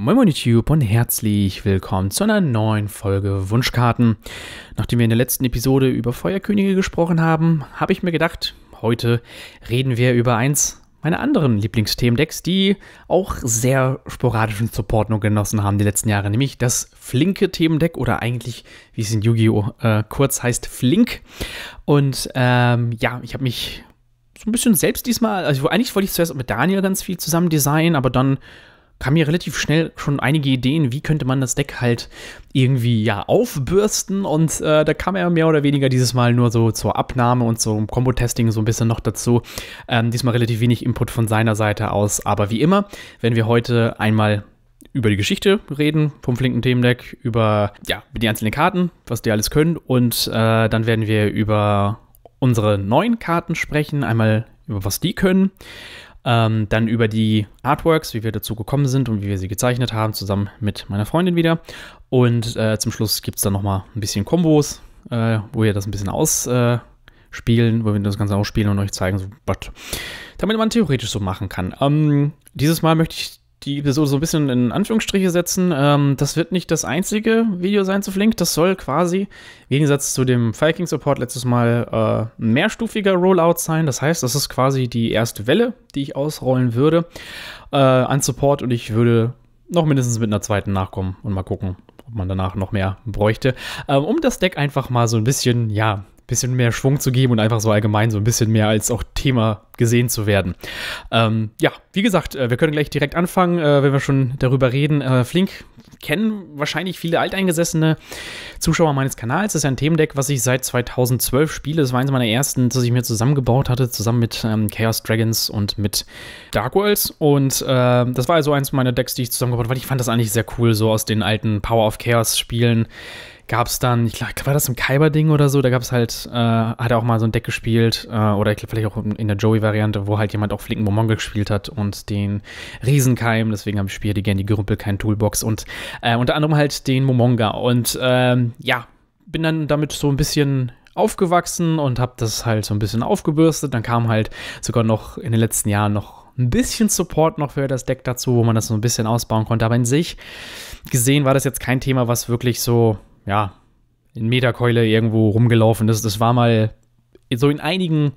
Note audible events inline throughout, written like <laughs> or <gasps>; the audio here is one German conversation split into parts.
Moin Moin YouTube und herzlich willkommen zu einer neuen Folge Wunschkarten. Nachdem wir in der letzten Episode über Feuerkönige gesprochen haben, habe ich mir gedacht, heute reden wir über eins meiner anderen Lieblingsthemendecks, die auch sehr sporadischen Support nur genossen haben die letzten Jahre, nämlich das flinke Themendeck oder eigentlich, wie es in Yu-Gi-Oh! Äh, kurz heißt, flink. Und ähm, ja, ich habe mich so ein bisschen selbst diesmal, also eigentlich wollte ich zuerst mit Daniel ganz viel zusammen designen, aber dann kam mir relativ schnell schon einige Ideen, wie könnte man das Deck halt irgendwie ja aufbürsten und äh, da kam er mehr oder weniger dieses Mal nur so zur Abnahme und zum Combo-Testing so ein bisschen noch dazu. Ähm, diesmal relativ wenig Input von seiner Seite aus, aber wie immer, wenn wir heute einmal über die Geschichte reden vom flinken Themendeck, über ja, die einzelnen Karten, was die alles können und äh, dann werden wir über unsere neuen Karten sprechen, einmal über was die können ähm, dann über die Artworks, wie wir dazu gekommen sind und wie wir sie gezeichnet haben, zusammen mit meiner Freundin wieder. Und äh, zum Schluss gibt es dann nochmal ein bisschen Kombos, äh, wo wir das ein bisschen ausspielen, wo wir das Ganze ausspielen und euch zeigen, so, was damit man theoretisch so machen kann. Ähm, dieses Mal möchte ich die Episode so ein bisschen in Anführungsstriche setzen. Ähm, das wird nicht das einzige Video sein zu Flink. Das soll quasi, im Gegensatz zu dem Viking Support letztes Mal, äh, ein mehrstufiger Rollout sein. Das heißt, das ist quasi die erste Welle, die ich ausrollen würde äh, an Support und ich würde noch mindestens mit einer zweiten nachkommen und mal gucken, ob man danach noch mehr bräuchte. Ähm, um das Deck einfach mal so ein bisschen, ja, bisschen mehr Schwung zu geben und einfach so allgemein so ein bisschen mehr als auch Thema gesehen zu werden. Ähm, ja, wie gesagt, äh, wir können gleich direkt anfangen, äh, wenn wir schon darüber reden. Äh, Flink kennen wahrscheinlich viele alteingesessene Zuschauer meines Kanals. Das ist ja ein Themendeck, was ich seit 2012 spiele. Das war eines meiner ersten, das ich mir zusammengebaut hatte, zusammen mit ähm, Chaos Dragons und mit Dark Worlds. Und äh, das war also eins meiner Decks, die ich zusammengebaut habe, weil ich fand das eigentlich sehr cool, so aus den alten Power of Chaos Spielen gab es dann, ich glaube, war das im Kaiber-Ding oder so, da gab es halt, äh, hat er auch mal so ein Deck gespielt, äh, oder vielleicht auch in der Joey-Variante, wo halt jemand auch flinken Momongo gespielt hat und den Riesenkeim, deswegen habe ich Spiel die gerne die Gerümpelkeim-Toolbox und äh, unter anderem halt den Momonga. Und ähm, ja, bin dann damit so ein bisschen aufgewachsen und habe das halt so ein bisschen aufgebürstet. Dann kam halt sogar noch in den letzten Jahren noch ein bisschen Support noch für das Deck dazu, wo man das so ein bisschen ausbauen konnte. Aber in sich gesehen war das jetzt kein Thema, was wirklich so ja, in Meterkeule irgendwo rumgelaufen ist. Das war mal so in einigen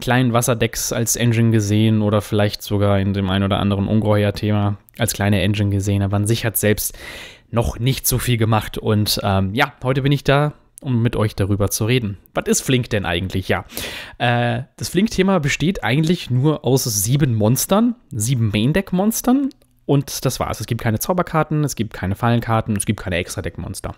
kleinen Wasserdecks als Engine gesehen oder vielleicht sogar in dem ein oder anderen Ungeheuer-Thema als kleine Engine gesehen, aber an sich hat selbst noch nicht so viel gemacht. Und ähm, ja, heute bin ich da, um mit euch darüber zu reden. Was ist Flink denn eigentlich? Ja, äh, das Flink-Thema besteht eigentlich nur aus sieben Monstern, sieben Main-Deck-Monstern und das war's. Es gibt keine Zauberkarten, es gibt keine Fallenkarten, es gibt keine Extra-Deckmonster.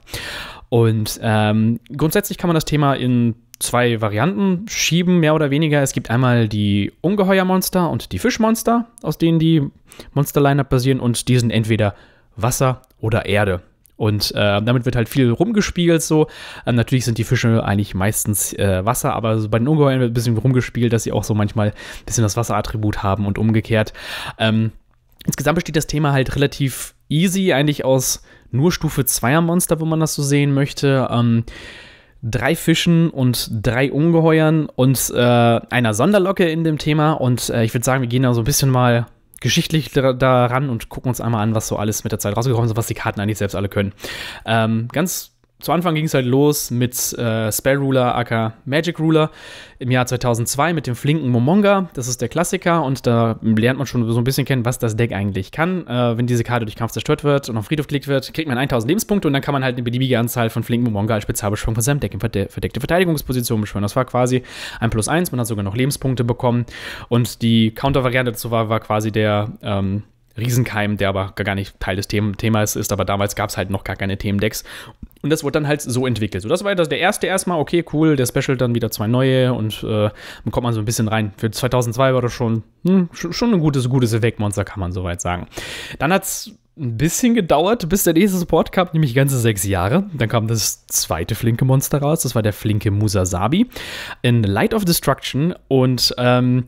Und ähm, grundsätzlich kann man das Thema in zwei Varianten schieben, mehr oder weniger. Es gibt einmal die Ungeheuermonster und die Fischmonster, aus denen die Monster-Lineup basieren. Und die sind entweder Wasser oder Erde. Und äh, damit wird halt viel rumgespielt so. Ähm, natürlich sind die Fische eigentlich meistens äh, Wasser, aber so bei den Ungeheuern wird ein bisschen rumgespielt, dass sie auch so manchmal ein bisschen das Wasserattribut haben und umgekehrt. Ähm, insgesamt besteht das Thema halt relativ easy, eigentlich aus nur Stufe 2er Monster, wo man das so sehen möchte. Ähm, drei Fischen und drei Ungeheuern und äh, einer Sonderlocke in dem Thema. Und äh, ich würde sagen, wir gehen da so ein bisschen mal geschichtlich daran und gucken uns einmal an, was so alles mit der Zeit rausgekommen ist, was die Karten eigentlich selbst alle können. Ähm, ganz zu Anfang ging es halt los mit äh, Spell Ruler aka Magic Ruler im Jahr 2002 mit dem flinken Momonga. Das ist der Klassiker und da lernt man schon so ein bisschen kennen, was das Deck eigentlich kann. Äh, wenn diese Karte durch Kampf zerstört wird und auf Friedhof gelegt wird, kriegt man 1000 Lebenspunkte und dann kann man halt eine beliebige Anzahl von flinken Momonga als Spezialbeschwörung von seinem Deck in verde verdeckte Verteidigungsposition beschwören. Das war quasi ein Plus 1, man hat sogar noch Lebenspunkte bekommen und die Counter-Variante dazu war, war quasi der. Ähm, Riesenkeim, der aber gar nicht Teil des Them Themas ist, aber damals gab es halt noch gar keine Themendecks. Und das wurde dann halt so entwickelt. So, das war das der erste erstmal, okay, cool, der Special dann wieder zwei neue und äh, dann kommt man so ein bisschen rein. Für 2002 war das schon, hm, schon ein gutes, gutes Effektmonster, kann man soweit sagen. Dann hat es ein bisschen gedauert, bis der nächste Support kam, nämlich ganze sechs Jahre. Dann kam das zweite flinke Monster raus, das war der flinke Musasabi in Light of Destruction. Und ähm,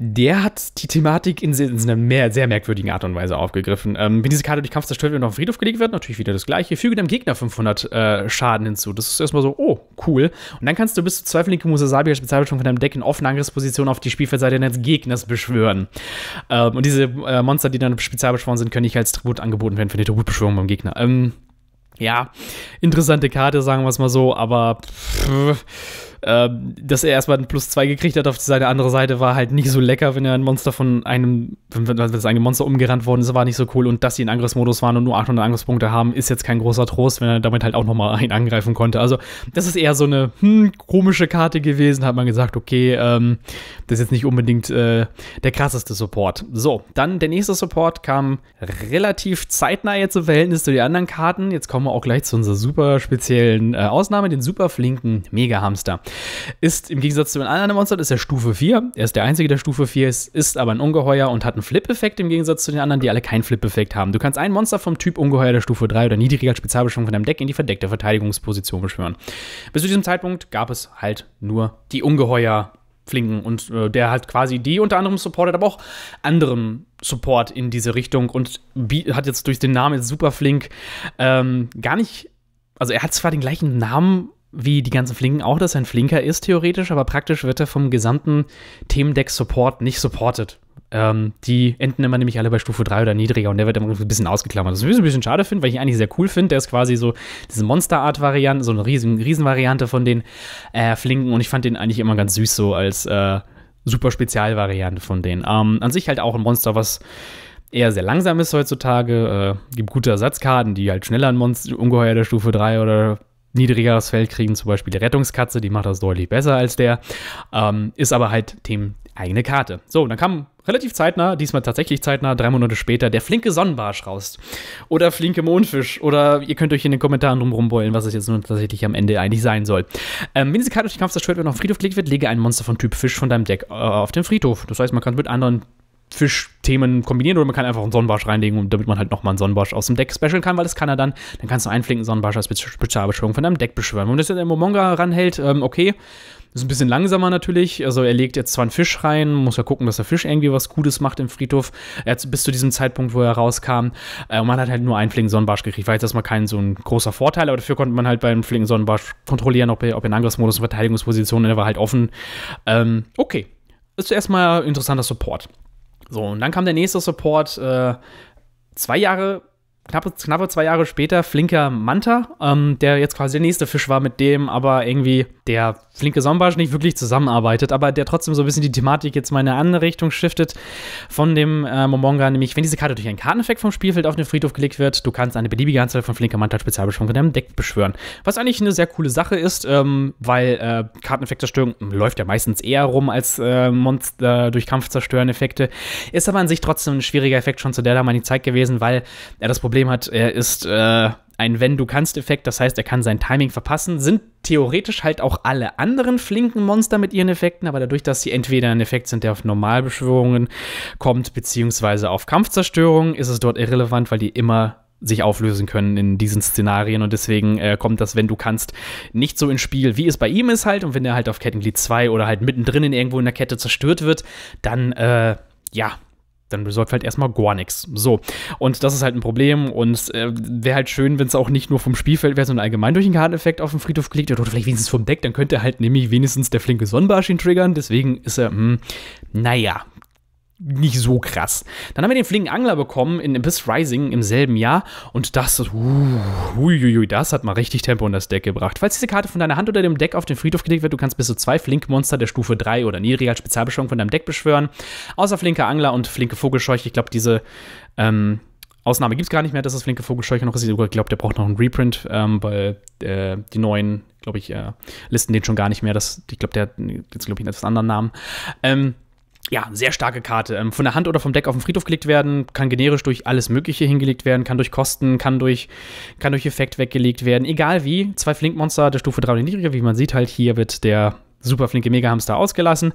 der hat die Thematik in, einer mehr, sehr merkwürdigen Art und Weise aufgegriffen. Ähm, wenn diese Karte durch Kampf zerstört wird und auf den Friedhof gelegt wird, natürlich wieder das gleiche. Füge deinem Gegner 500 äh, Schaden hinzu. Das ist erstmal so, oh, cool. Und dann kannst du bis zu zwei flinke Musasabi als Spezialbeschwörung von deinem Deck in offener Angriffsposition auf die Spielfeldseite deines Gegners beschwören. Ähm, und diese äh, Monster, die dann spezialbeschworen sind, können nicht als Tribut angeboten werden für die Tributbeschwörung beim Gegner. Ähm, ja, interessante Karte, sagen wir es mal so, aber pff, ähm, dass er erstmal ein Plus 2 gekriegt hat auf seine andere Seite, war halt nicht so lecker, wenn er ein Monster von einem, wenn das eigene Monster umgerannt worden ist, war nicht so cool. Und dass sie in Angriffsmodus waren und nur 800 Angriffspunkte haben, ist jetzt kein großer Trost, wenn er damit halt auch nochmal einen angreifen konnte. Also, das ist eher so eine hm, komische Karte gewesen, hat man gesagt, okay, ähm, das ist jetzt nicht unbedingt äh, der krasseste Support. So, dann der nächste Support kam relativ zeitnah jetzt im Verhältnis zu den anderen Karten. Jetzt kommen wir auch gleich zu unserer super speziellen äh, Ausnahme, den super flinken Mega-Hamster. Ist im Gegensatz zu den anderen Monstern, ist er Stufe 4. Er ist der einzige, der Stufe 4 ist, ist aber ein Ungeheuer und hat einen Flip-Effekt im Gegensatz zu den anderen, die alle keinen Flip-Effekt haben. Du kannst ein Monster vom Typ Ungeheuer der Stufe 3 oder niedriger Spezialbeschwörung von deinem Deck in die verdeckte Verteidigungsposition beschwören. Bis zu diesem Zeitpunkt gab es halt nur die Ungeheuer Flinken und äh, der halt quasi die unter anderem supportet, aber auch anderen Support in diese Richtung und hat jetzt durch den Namen Superflink ähm, gar nicht, also er hat zwar den gleichen Namen wie die ganzen Flinken auch, dass er ein Flinker ist, theoretisch, aber praktisch wird er vom gesamten Themendeck Support nicht supported. Ähm, die enden immer nämlich alle bei Stufe 3 oder niedriger und der wird immer ein bisschen ausgeklammert. Das ist ein bisschen schade finde, weil ich ihn eigentlich sehr cool finde. Der ist quasi so diese Monster-Art-Variante, so eine riesen, riesen von den äh, Flinken und ich fand den eigentlich immer ganz süß so als äh, super Spezialvariante von denen. Ähm, an sich halt auch ein Monster, was eher sehr langsam ist heutzutage. Äh, gibt gute Ersatzkarten, die halt schneller ein Monster, Ungeheuer der Stufe 3 oder niedrigeres Feld kriegen, zum Beispiel die Rettungskatze, die macht das deutlich besser als der, ähm, ist aber halt dem eigene Karte. So, dann kam relativ zeitnah, diesmal tatsächlich zeitnah, drei Monate später, der flinke Sonnenbarsch raus. Oder flinke Mondfisch. Oder ihr könnt euch in den Kommentaren drum rumbeulen, was es jetzt nun tatsächlich am Ende eigentlich sein soll. Ähm, wenn diese Karte durch den Kampf zerstört wird und auf den Friedhof gelegt wird, lege ein Monster von Typ Fisch von deinem Deck äh, auf den Friedhof. Das heißt, man kann mit anderen Fischthemen kombinieren oder man kann einfach einen Sonnenbarsch reinlegen, und damit man halt nochmal einen Sonnenbarsch aus dem Deck specialen kann, weil das kann er dann. Dann kannst du einen flinken Sonnenbarsch als Spezialbeschwörung von deinem Deck beschwören. Wenn das jetzt ein Momonga ranhält, ähm, okay. Ist ein bisschen langsamer natürlich. Also er legt jetzt zwar einen Fisch rein, muss ja gucken, dass der Fisch irgendwie was Gutes macht im Friedhof. Jetzt, bis zu diesem Zeitpunkt, wo er rauskam. Äh, und man hat halt nur einen flinken Sonnenbarsch gekriegt. War jetzt erstmal kein so ein großer Vorteil, aber dafür konnte man halt beim flinken Sonnenbarsch kontrollieren, ob er, ob er in Angriffsmodus und Verteidigungsposition, er war halt offen. Ähm, okay. Ist erstmal interessanter Support. So, und dann kam der nächste Support äh, zwei Jahre, knappe, knappe zwei Jahre später, flinker Manta, ähm, der jetzt quasi der nächste Fisch war, mit dem aber irgendwie der Flinke Sombarsch nicht wirklich zusammenarbeitet, aber der trotzdem so ein bisschen die Thematik jetzt mal in eine andere Richtung shiftet von dem äh, Momonga, nämlich wenn diese Karte durch einen Karteneffekt vom Spielfeld auf den Friedhof gelegt wird, du kannst eine beliebige Anzahl von Flinke Mantel Spezialbeschwörungen in deinem Deck beschwören. Was eigentlich eine sehr coole Sache ist, ähm, weil äh, Karteneffektzerstörung läuft ja meistens eher rum als äh, Monster äh, durch Kampf Effekte. Ist aber an sich trotzdem ein schwieriger Effekt schon zu der damaligen Zeit gewesen, weil er das Problem hat, er ist äh, ein Wenn-du-kannst-Effekt, das heißt, er kann sein Timing verpassen, sind theoretisch halt auch alle anderen flinken Monster mit ihren Effekten, aber dadurch, dass sie entweder ein Effekt sind, der auf Normalbeschwörungen kommt, beziehungsweise auf Kampfzerstörung, ist es dort irrelevant, weil die immer sich auflösen können in diesen Szenarien und deswegen äh, kommt das, wenn du kannst, nicht so ins Spiel, wie es bei ihm ist halt und wenn er halt auf Kettenglied 2 oder halt mittendrin irgendwo in der Kette zerstört wird, dann äh, ja, dann besorgt halt erstmal gar nichts. So. Und das ist halt ein Problem. Und äh, wäre halt schön, wenn es auch nicht nur vom Spielfeld wäre, sondern allgemein durch den Karteneffekt auf den Friedhof gelegt wird oder vielleicht wenigstens vom Deck. Dann könnte halt nämlich wenigstens der flinke Sonnenbarsch ihn triggern. Deswegen ist er, mh, hm, naja, nicht so krass. Dann haben wir den flinken Angler bekommen in Abyss Rising im selben Jahr und das uh, uiuiui, das hat mal richtig Tempo in das Deck gebracht. Falls diese Karte von deiner Hand oder dem Deck auf den Friedhof gelegt wird, du kannst bis zu zwei Flinkmonster der Stufe 3 oder niedriger als Spezialbeschwörung von deinem Deck beschwören. Außer Flinke Angler und flinke Vogelscheuche. Ich glaube, diese ähm, Ausnahme gibt es gar nicht mehr, dass das flinke Vogelscheuche noch ist. Ich glaube, der braucht noch einen Reprint, ähm, weil äh, die neuen, glaube ich, äh, listen den schon gar nicht mehr. Das, ich glaube, der hat jetzt, glaube ich, einen etwas anderen Namen. Ähm, ja, sehr starke Karte. Ähm, von der Hand oder vom Deck auf den Friedhof gelegt werden, kann generisch durch alles Mögliche hingelegt werden, kann durch Kosten, kann durch, kann durch Effekt weggelegt werden, egal wie. Zwei Flinkmonster der Stufe 3 oder niedriger, wie man sieht, halt hier wird der super flinke Megahamster ausgelassen,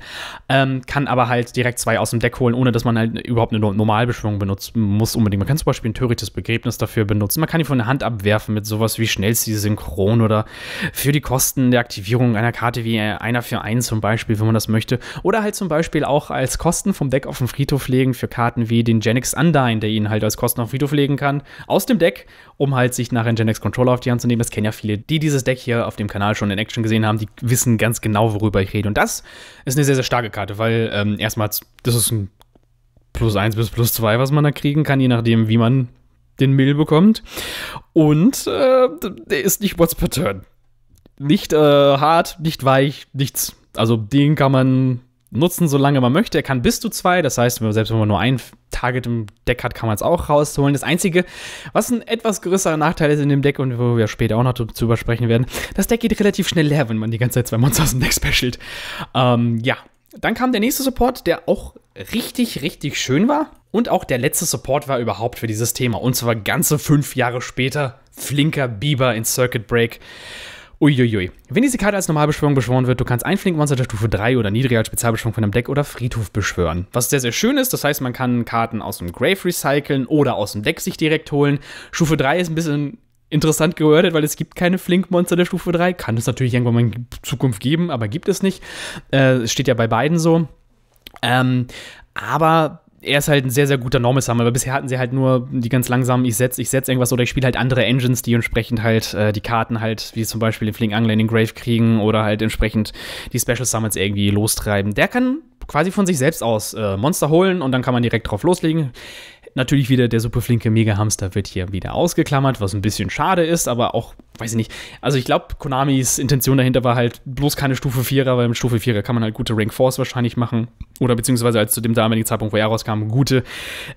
ähm, kann aber halt direkt zwei aus dem Deck holen, ohne dass man halt überhaupt eine Normalbeschwörung benutzen muss unbedingt. Man kann zum Beispiel ein törichtes Begräbnis dafür benutzen, man kann ihn von der Hand abwerfen mit sowas wie schnellst die Synchron oder für die Kosten der Aktivierung einer Karte wie äh, einer für einen zum Beispiel, wenn man das möchte. Oder halt zum Beispiel auch als Kosten vom Deck auf den Friedhof legen für Karten wie den Genix Undyne, der ihn halt als Kosten auf den Friedhof legen kann, aus dem Deck um halt sich nachher einen Genex Controller auf die Hand zu nehmen. Das kennen ja viele, die dieses Deck hier auf dem Kanal schon in Action gesehen haben, die wissen ganz genau, worüber ich rede. Und das ist eine sehr, sehr starke Karte, weil ähm, erstmals, das ist ein plus 1 bis plus 2, was man da kriegen kann, je nachdem, wie man den Mill bekommt. Und äh, der ist nicht What's per Turn. Nicht äh, hart, nicht weich, nichts. Also den kann man nutzen, solange man möchte. Er kann bis zu zwei, das heißt, selbst wenn man nur ein Target im Deck hat, kann man es auch rausholen. Das Einzige, was ein etwas größerer Nachteil ist in dem Deck und wo wir später auch noch zu übersprechen werden, das Deck geht relativ schnell leer, wenn man die ganze Zeit zwei Monster aus dem Deck specialt. Ähm, ja, dann kam der nächste Support, der auch richtig, richtig schön war. Und auch der letzte Support war überhaupt für dieses Thema. Und zwar ganze fünf Jahre später, flinker Bieber in Circuit Break. Uiuiui. Wenn diese Karte als Normalbeschwörung beschworen wird, du kannst ein Flinkmonster der Stufe 3 oder niedriger als Spezialbeschwörung von einem Deck oder Friedhof beschwören. Was sehr, sehr schön ist, das heißt, man kann Karten aus dem Grave recyceln oder aus dem Deck sich direkt holen. Stufe 3 ist ein bisschen interessant gewordet, weil es gibt keine Flinkmonster der Stufe 3. Kann es natürlich irgendwann mal in Zukunft geben, aber gibt es nicht. Äh, es äh, steht ja bei beiden so. Ähm, aber er ist halt ein sehr, sehr guter Normal Summer, aber bisher hatten sie halt nur die ganz langsamen, ich setze ich setz irgendwas oder ich spiele halt andere Engines, die entsprechend halt äh, die Karten halt, wie zum Beispiel den Fling Angler in den Grave kriegen oder halt entsprechend die Special Summons irgendwie lostreiben. Der kann quasi von sich selbst aus äh, Monster holen und dann kann man direkt drauf loslegen. Natürlich wieder der superflinke Mega-Hamster wird hier wieder ausgeklammert, was ein bisschen schade ist, aber auch, weiß ich nicht. Also ich glaube, Konamis Intention dahinter war halt bloß keine Stufe 4er, weil mit Stufe 4er kann man halt gute Rank 4s wahrscheinlich machen. Oder beziehungsweise als zu dem damaligen Zeitpunkt, wo er rauskam, gute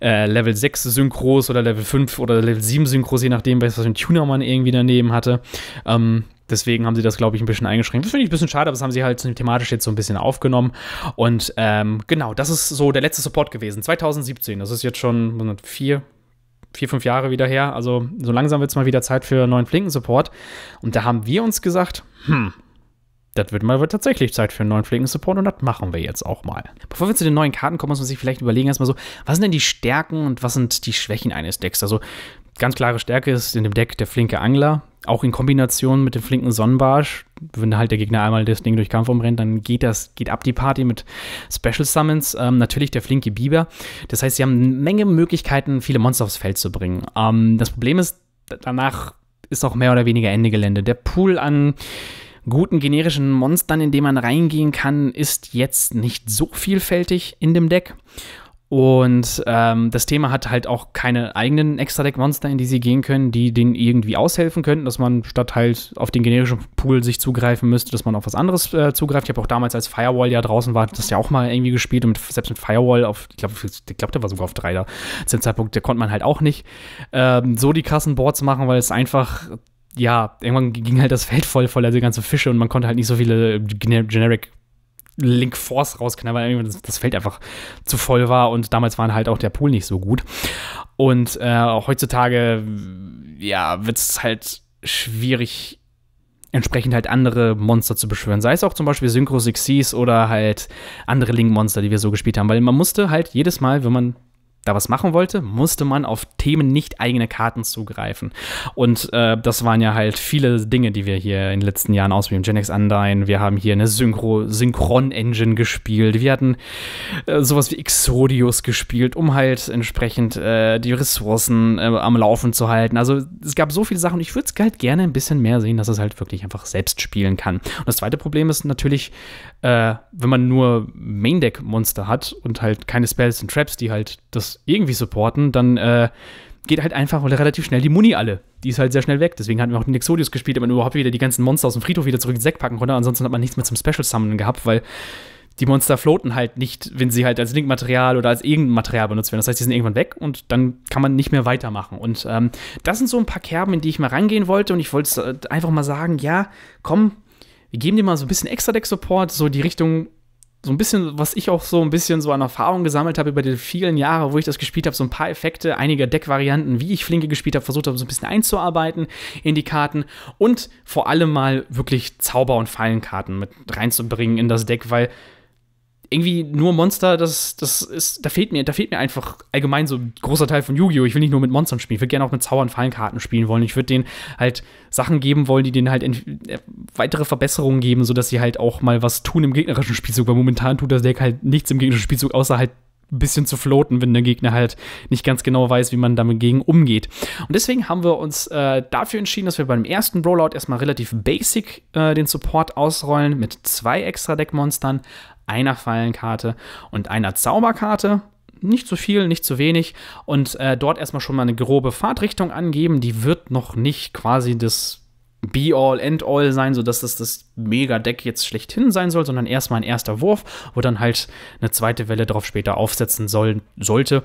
äh, Level 6 Synchros oder Level 5 oder Level 7 Synchros, je nachdem, was für ein Tuner man irgendwie daneben hatte. Ähm, deswegen haben sie das, glaube ich, ein bisschen eingeschränkt. Das finde ich ein bisschen schade, aber das haben sie halt thematisch jetzt so ein bisschen aufgenommen. Und ähm, genau, das ist so der letzte Support gewesen, 2017. Das ist jetzt schon vier, vier, fünf Jahre wieder her. Also so langsam wird es mal wieder Zeit für neuen Flinken-Support. Und da haben wir uns gesagt, hm, das wird mal wird tatsächlich Zeit für einen neuen flinken support und das machen wir jetzt auch mal. Bevor wir zu den neuen Karten kommen, muss man sich vielleicht überlegen erstmal so, was sind denn die Stärken und was sind die Schwächen eines Decks? Also ganz klare Stärke ist in dem Deck der flinke Angler auch in Kombination mit dem flinken Sonnenbarsch, wenn halt der Gegner einmal das Ding durch Kampf umrennt, dann geht das, geht ab die Party mit Special Summons. Ähm, natürlich der flinke Biber. Das heißt, sie haben eine Menge Möglichkeiten, viele Monster aufs Feld zu bringen. Ähm, das Problem ist, danach ist auch mehr oder weniger Ende Gelände. Der Pool an guten generischen Monstern, in dem man reingehen kann, ist jetzt nicht so vielfältig in dem Deck. Und ähm, das Thema hat halt auch keine eigenen Extra-Deck-Monster, in die sie gehen können, die denen irgendwie aushelfen könnten, dass man statt halt auf den generischen Pool sich zugreifen müsste, dass man auf was anderes äh, zugreift. Ich habe auch damals, als Firewall ja draußen war, das ja auch mal irgendwie gespielt und mit, selbst mit Firewall auf, ich glaube, ich glaub, der war sogar auf 3 da zu dem Zeitpunkt, der konnte man halt auch nicht ähm, so die krassen Boards machen, weil es einfach ja, irgendwann ging halt das Feld voll voller also ganzen Fische und man konnte halt nicht so viele äh, Generic Link Force rausknabbern, das, das Feld einfach zu voll war und damals waren halt auch der Pool nicht so gut. Und äh, heutzutage, ja, wird es halt schwierig, entsprechend halt andere Monster zu beschwören. Sei es auch zum Beispiel Synchro Six Seas oder halt andere Link-Monster, die wir so gespielt haben. Weil man musste halt jedes Mal, wenn man da was machen wollte, musste man auf Themen nicht eigene Karten zugreifen. Und äh, das waren ja halt viele Dinge, die wir hier in den letzten Jahren ausprobieren. Genex Undyne, wir haben hier eine Synchro Synchron-Engine gespielt, wir hatten äh, sowas wie Exodius gespielt, um halt entsprechend äh, die Ressourcen äh, am Laufen zu halten. Also es gab so viele Sachen. Ich würde es halt gerne ein bisschen mehr sehen, dass es halt wirklich einfach selbst spielen kann. Und das zweite Problem ist natürlich, äh, wenn man nur Main Deck Monster hat und halt keine Spells und Traps, die halt das irgendwie supporten, dann äh, geht halt einfach relativ schnell die Muni alle. Die ist halt sehr schnell weg. Deswegen hatten wir auch den Exodius gespielt, damit man überhaupt wieder die ganzen Monster aus dem Friedhof wieder zurück ins Deck packen konnte. Ansonsten hat man nichts mehr zum Special Summonen gehabt, weil die Monster floaten halt nicht, wenn sie halt als Linkmaterial oder als irgendein Material benutzt werden. Das heißt, die sind irgendwann weg und dann kann man nicht mehr weitermachen. Und ähm, das sind so ein paar Kerben, in die ich mal rangehen wollte. Und ich wollte äh, einfach mal sagen, ja, komm, wir geben dir mal so ein bisschen extra Deck-Support, so die Richtung, so ein bisschen, was ich auch so ein bisschen so an Erfahrung gesammelt habe über die vielen Jahre, wo ich das gespielt habe, so ein paar Effekte, einige Deckvarianten, wie ich Flinke gespielt habe, versucht habe, so ein bisschen einzuarbeiten in die Karten und vor allem mal wirklich Zauber- und Fallenkarten mit reinzubringen in das Deck, weil irgendwie nur Monster, das, das ist, da fehlt mir, da fehlt mir einfach allgemein so ein großer Teil von Yu-Gi-Oh! Ich will nicht nur mit Monstern spielen, ich würde gerne auch mit Zauber- und Fallenkarten spielen wollen. Ich würde denen halt Sachen geben wollen, die denen halt äh, weitere Verbesserungen geben, sodass sie halt auch mal was tun im gegnerischen Spielzug, weil momentan tut das Deck halt nichts im gegnerischen Spielzug, außer halt ein bisschen zu floaten, wenn der Gegner halt nicht ganz genau weiß, wie man damit gegen umgeht. Und deswegen haben wir uns äh, dafür entschieden, dass wir beim ersten Rollout erstmal relativ basic äh, den Support ausrollen mit zwei extra Deckmonstern, einer Fallenkarte und einer Zauberkarte. Nicht zu viel, nicht zu wenig. Und äh, dort erstmal schon mal eine grobe Fahrtrichtung angeben. Die wird noch nicht quasi das Be-all, End-all sein, sodass das das Mega-Deck jetzt schlechthin sein soll, sondern erstmal ein erster Wurf, wo dann halt eine zweite Welle drauf später aufsetzen soll, sollte,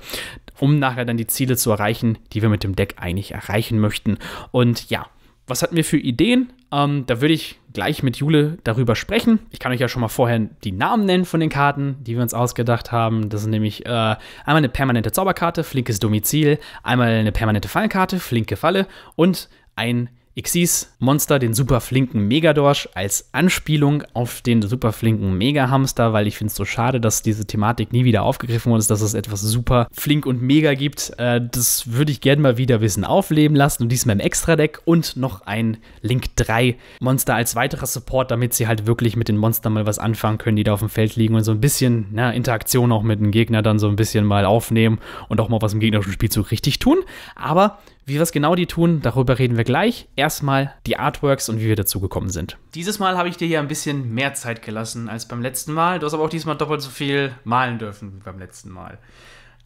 um nachher dann die Ziele zu erreichen, die wir mit dem Deck eigentlich erreichen möchten. Und ja, was hatten wir für Ideen? Ähm, da würde ich gleich mit Jule darüber sprechen. Ich kann euch ja schon mal vorher die Namen nennen von den Karten, die wir uns ausgedacht haben. Das sind nämlich äh, einmal eine permanente Zauberkarte, flinkes Domizil, einmal eine permanente Fallenkarte, flinke Falle und ein Xyz Monster den super flinken Megadorsch als Anspielung auf den super flinken Megahamster, weil ich finde es so schade, dass diese Thematik nie wieder aufgegriffen wurde, dass es etwas super flink und mega gibt. Äh, das würde ich gerne mal wieder wissen aufleben lassen und diesmal im Extra-Deck und noch ein Link 3 Monster als weiterer Support, damit sie halt wirklich mit den Monstern mal was anfangen können, die da auf dem Feld liegen und so ein bisschen na, Interaktion auch mit dem Gegner dann so ein bisschen mal aufnehmen und auch mal was im gegnerischen Spielzug richtig tun. Aber wie wir genau die tun, darüber reden wir gleich. Erstmal die Artworks und wie wir dazu gekommen sind. Dieses Mal habe ich dir hier ein bisschen mehr Zeit gelassen als beim letzten Mal. Du hast aber auch diesmal doppelt so viel malen dürfen wie beim letzten Mal.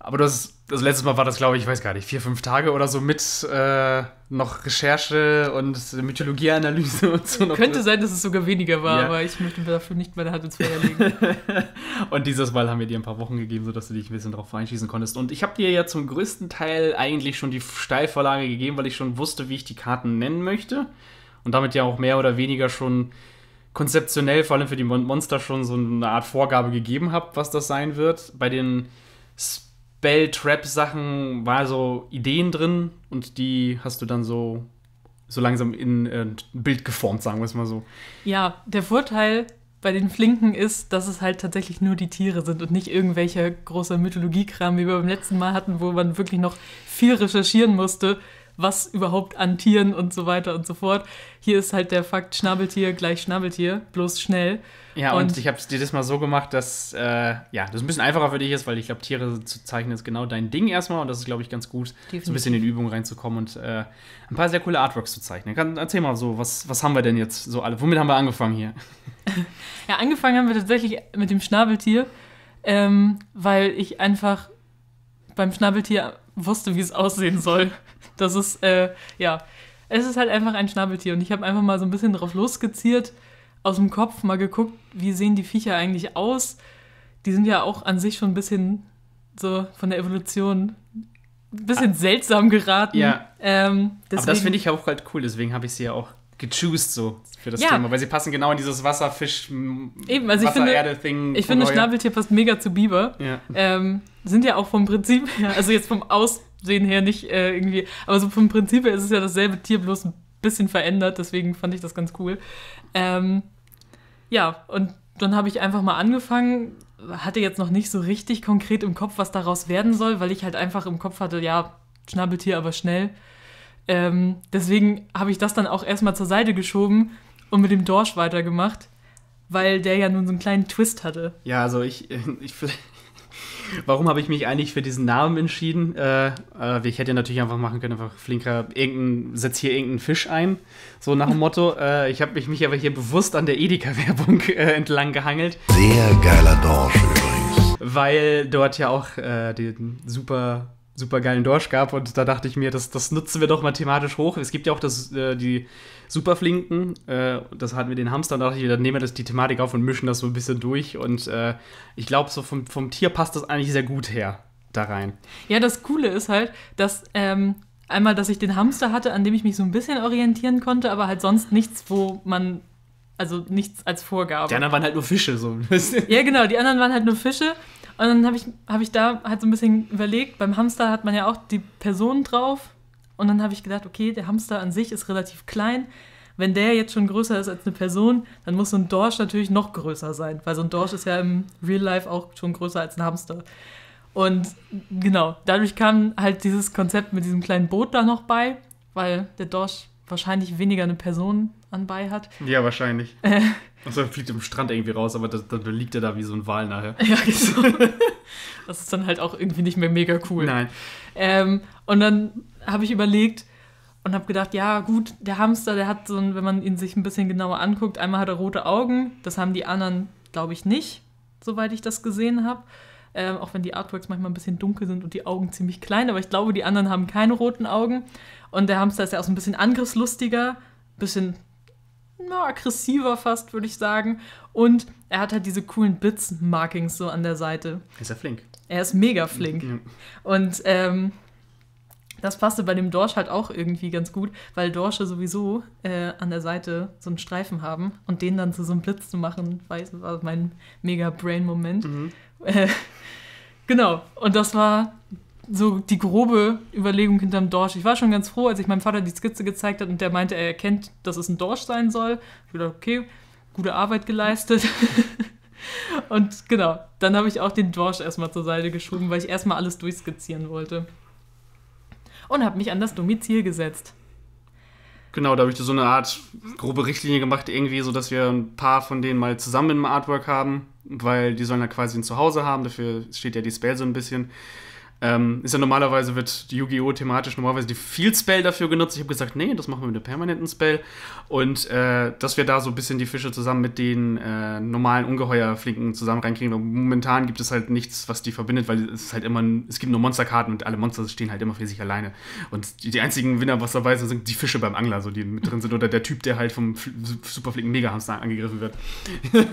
Aber du hast also letztes Mal war das, glaube ich, ich weiß gar nicht, vier, fünf Tage oder so mit äh, noch Recherche und Mythologieanalyse <laughs> und so. Könnte sein, dass es sogar weniger war, ja. aber ich möchte dafür nicht meine Hand ins Feuer legen. <laughs> und dieses Mal haben wir dir ein paar Wochen gegeben, sodass du dich ein bisschen darauf einschießen konntest. Und ich habe dir ja zum größten Teil eigentlich schon die Steilvorlage gegeben, weil ich schon wusste, wie ich die Karten nennen möchte. Und damit ja auch mehr oder weniger schon konzeptionell, vor allem für die Monster, schon so eine Art Vorgabe gegeben habe, was das sein wird. Bei den Sp Bell-Trap-Sachen war so Ideen drin und die hast du dann so, so langsam in äh, Bild geformt, sagen wir es mal so. Ja, der Vorteil bei den Flinken ist, dass es halt tatsächlich nur die Tiere sind und nicht irgendwelcher großer Mythologiekram, wie wir beim letzten Mal hatten, wo man wirklich noch viel recherchieren musste, was überhaupt an Tieren und so weiter und so fort. Hier ist halt der Fakt Schnabeltier gleich Schnabeltier, bloß schnell. Ja, und, und ich habe es dir das mal so gemacht, dass äh, ja, das ein bisschen einfacher für dich ist, weil ich glaube, Tiere zu zeichnen ist genau dein Ding erstmal und das ist, glaube ich, ganz gut, Definitiv. so ein bisschen in die Übung reinzukommen und äh, ein paar sehr coole Artworks zu zeichnen. Kann, erzähl mal so, was, was haben wir denn jetzt so alle? Womit haben wir angefangen hier? <laughs> ja, angefangen haben wir tatsächlich mit dem Schnabeltier, ähm, weil ich einfach beim Schnabeltier wusste, wie es aussehen soll. Das ist, äh, ja, es ist halt einfach ein Schnabeltier und ich habe einfach mal so ein bisschen drauf losgeziert, aus dem Kopf mal geguckt, wie sehen die Viecher eigentlich aus. Die sind ja auch an sich schon ein bisschen so von der Evolution ein bisschen ah, seltsam geraten. Ja. Ähm, Aber das finde ich auch halt cool, deswegen habe ich sie ja auch gechoost so für das ja. Thema, weil sie passen genau in dieses Wasserfisch, Eben, also ich finde, Ding. Ich finde, Schnabeltier passt mega zu Biber. Ja. Ähm, sind ja auch vom Prinzip her, also jetzt vom Aus Aussehen her nicht äh, irgendwie. Aber so vom Prinzip her ist es ja dasselbe Tier, bloß ein bisschen verändert. Deswegen fand ich das ganz cool. Ähm, ja, und dann habe ich einfach mal angefangen. Hatte jetzt noch nicht so richtig konkret im Kopf, was daraus werden soll, weil ich halt einfach im Kopf hatte, ja, Schnabeltier, aber schnell. Ähm, deswegen habe ich das dann auch erstmal zur Seite geschoben und mit dem Dorsch weitergemacht, weil der ja nun so einen kleinen Twist hatte. Ja, also ich, <laughs> ich vielleicht Warum habe ich mich eigentlich für diesen Namen entschieden? Äh, äh ich hätte natürlich einfach machen können, einfach flinker, irgendein, setz hier irgendeinen Fisch ein, so nach dem Motto. Äh, ich habe mich, mich aber hier bewusst an der Edeka-Werbung äh, entlang gehangelt. Sehr geiler Dorsch übrigens. Weil dort ja auch äh, den super super geilen Dorsch gab und da dachte ich mir, das, das nutzen wir doch mal thematisch hoch. Es gibt ja auch das, äh, die Superflinken, äh, das hatten wir den Hamster und da dachte ich, dann nehmen wir das, die Thematik auf und mischen das so ein bisschen durch und äh, ich glaube, so vom, vom Tier passt das eigentlich sehr gut her da rein. Ja, das Coole ist halt, dass ähm, einmal, dass ich den Hamster hatte, an dem ich mich so ein bisschen orientieren konnte, aber halt sonst nichts, wo man also nichts als Vorgabe. Die anderen waren halt nur Fische so. ein bisschen. ja, genau, die anderen waren halt nur Fische und dann habe ich, hab ich da halt so ein bisschen überlegt, beim Hamster hat man ja auch die Person drauf. Und dann habe ich gedacht, okay, der Hamster an sich ist relativ klein. Wenn der jetzt schon größer ist als eine Person, dann muss so ein Dorsch natürlich noch größer sein, weil so ein Dorsch ist ja im Real Life auch schon größer als ein Hamster. Und genau, dadurch kam halt dieses Konzept mit diesem kleinen Boot da noch bei, weil der Dorsch wahrscheinlich weniger eine Person an bei hat. Ja, wahrscheinlich. <laughs> Und dann fliegt im Strand irgendwie raus, aber das, dann liegt er da wie so ein Wal nachher. <laughs> Ja, genau. das ist dann halt auch irgendwie nicht mehr mega cool. Nein. Ähm, und dann habe ich überlegt und habe gedacht, ja gut, der Hamster, der hat so ein, wenn man ihn sich ein bisschen genauer anguckt, einmal hat er rote Augen, das haben die anderen, glaube ich, nicht, soweit ich das gesehen habe. Ähm, auch wenn die Artworks manchmal ein bisschen dunkel sind und die Augen ziemlich klein, aber ich glaube, die anderen haben keine roten Augen. Und der Hamster ist ja auch so ein bisschen angriffslustiger, ein bisschen na, aggressiver fast, würde ich sagen. Und er hat halt diese coolen Bits-Markings so an der Seite. Ist er flink? Er ist mega flink. Ja. Und ähm, das passte bei dem Dorsch halt auch irgendwie ganz gut, weil Dorsche sowieso äh, an der Seite so einen Streifen haben und den dann zu so einem Blitz zu machen, weiß, war mein mega Brain-Moment. Mhm. Äh, <laughs> genau, und das war so die grobe Überlegung hinterm Dorsch. Ich war schon ganz froh, als ich meinem Vater die Skizze gezeigt hat und der meinte, er erkennt, dass es ein Dorsch sein soll. Ich dachte, okay, gute Arbeit geleistet. <laughs> und genau, dann habe ich auch den Dorsch erstmal zur Seite geschoben, weil ich erstmal alles durchskizzieren wollte. Und habe mich an das Domizil gesetzt. Genau, da habe ich so eine Art grobe Richtlinie gemacht, irgendwie, so dass wir ein paar von denen mal zusammen im Artwork haben, weil die sollen ja quasi ein Zuhause haben, dafür steht ja die Spell so ein bisschen. Ähm, ist ja normalerweise wird Yu-Gi-Oh! thematisch normalerweise die Field Spell dafür genutzt. Ich habe gesagt, nee, das machen wir mit einem permanenten Spell. Und äh, dass wir da so ein bisschen die Fische zusammen mit den äh, normalen Ungeheuerflinken zusammen reinkriegen. Und momentan gibt es halt nichts, was die verbindet, weil es halt immer, es gibt nur Monsterkarten und alle Monster stehen halt immer für sich alleine. Und die, die einzigen Winner, was dabei sind, sind die Fische beim Angler, so die mit drin sind. Oder der Typ, der halt vom superflinken Mega-Hamster angegriffen wird. <laughs>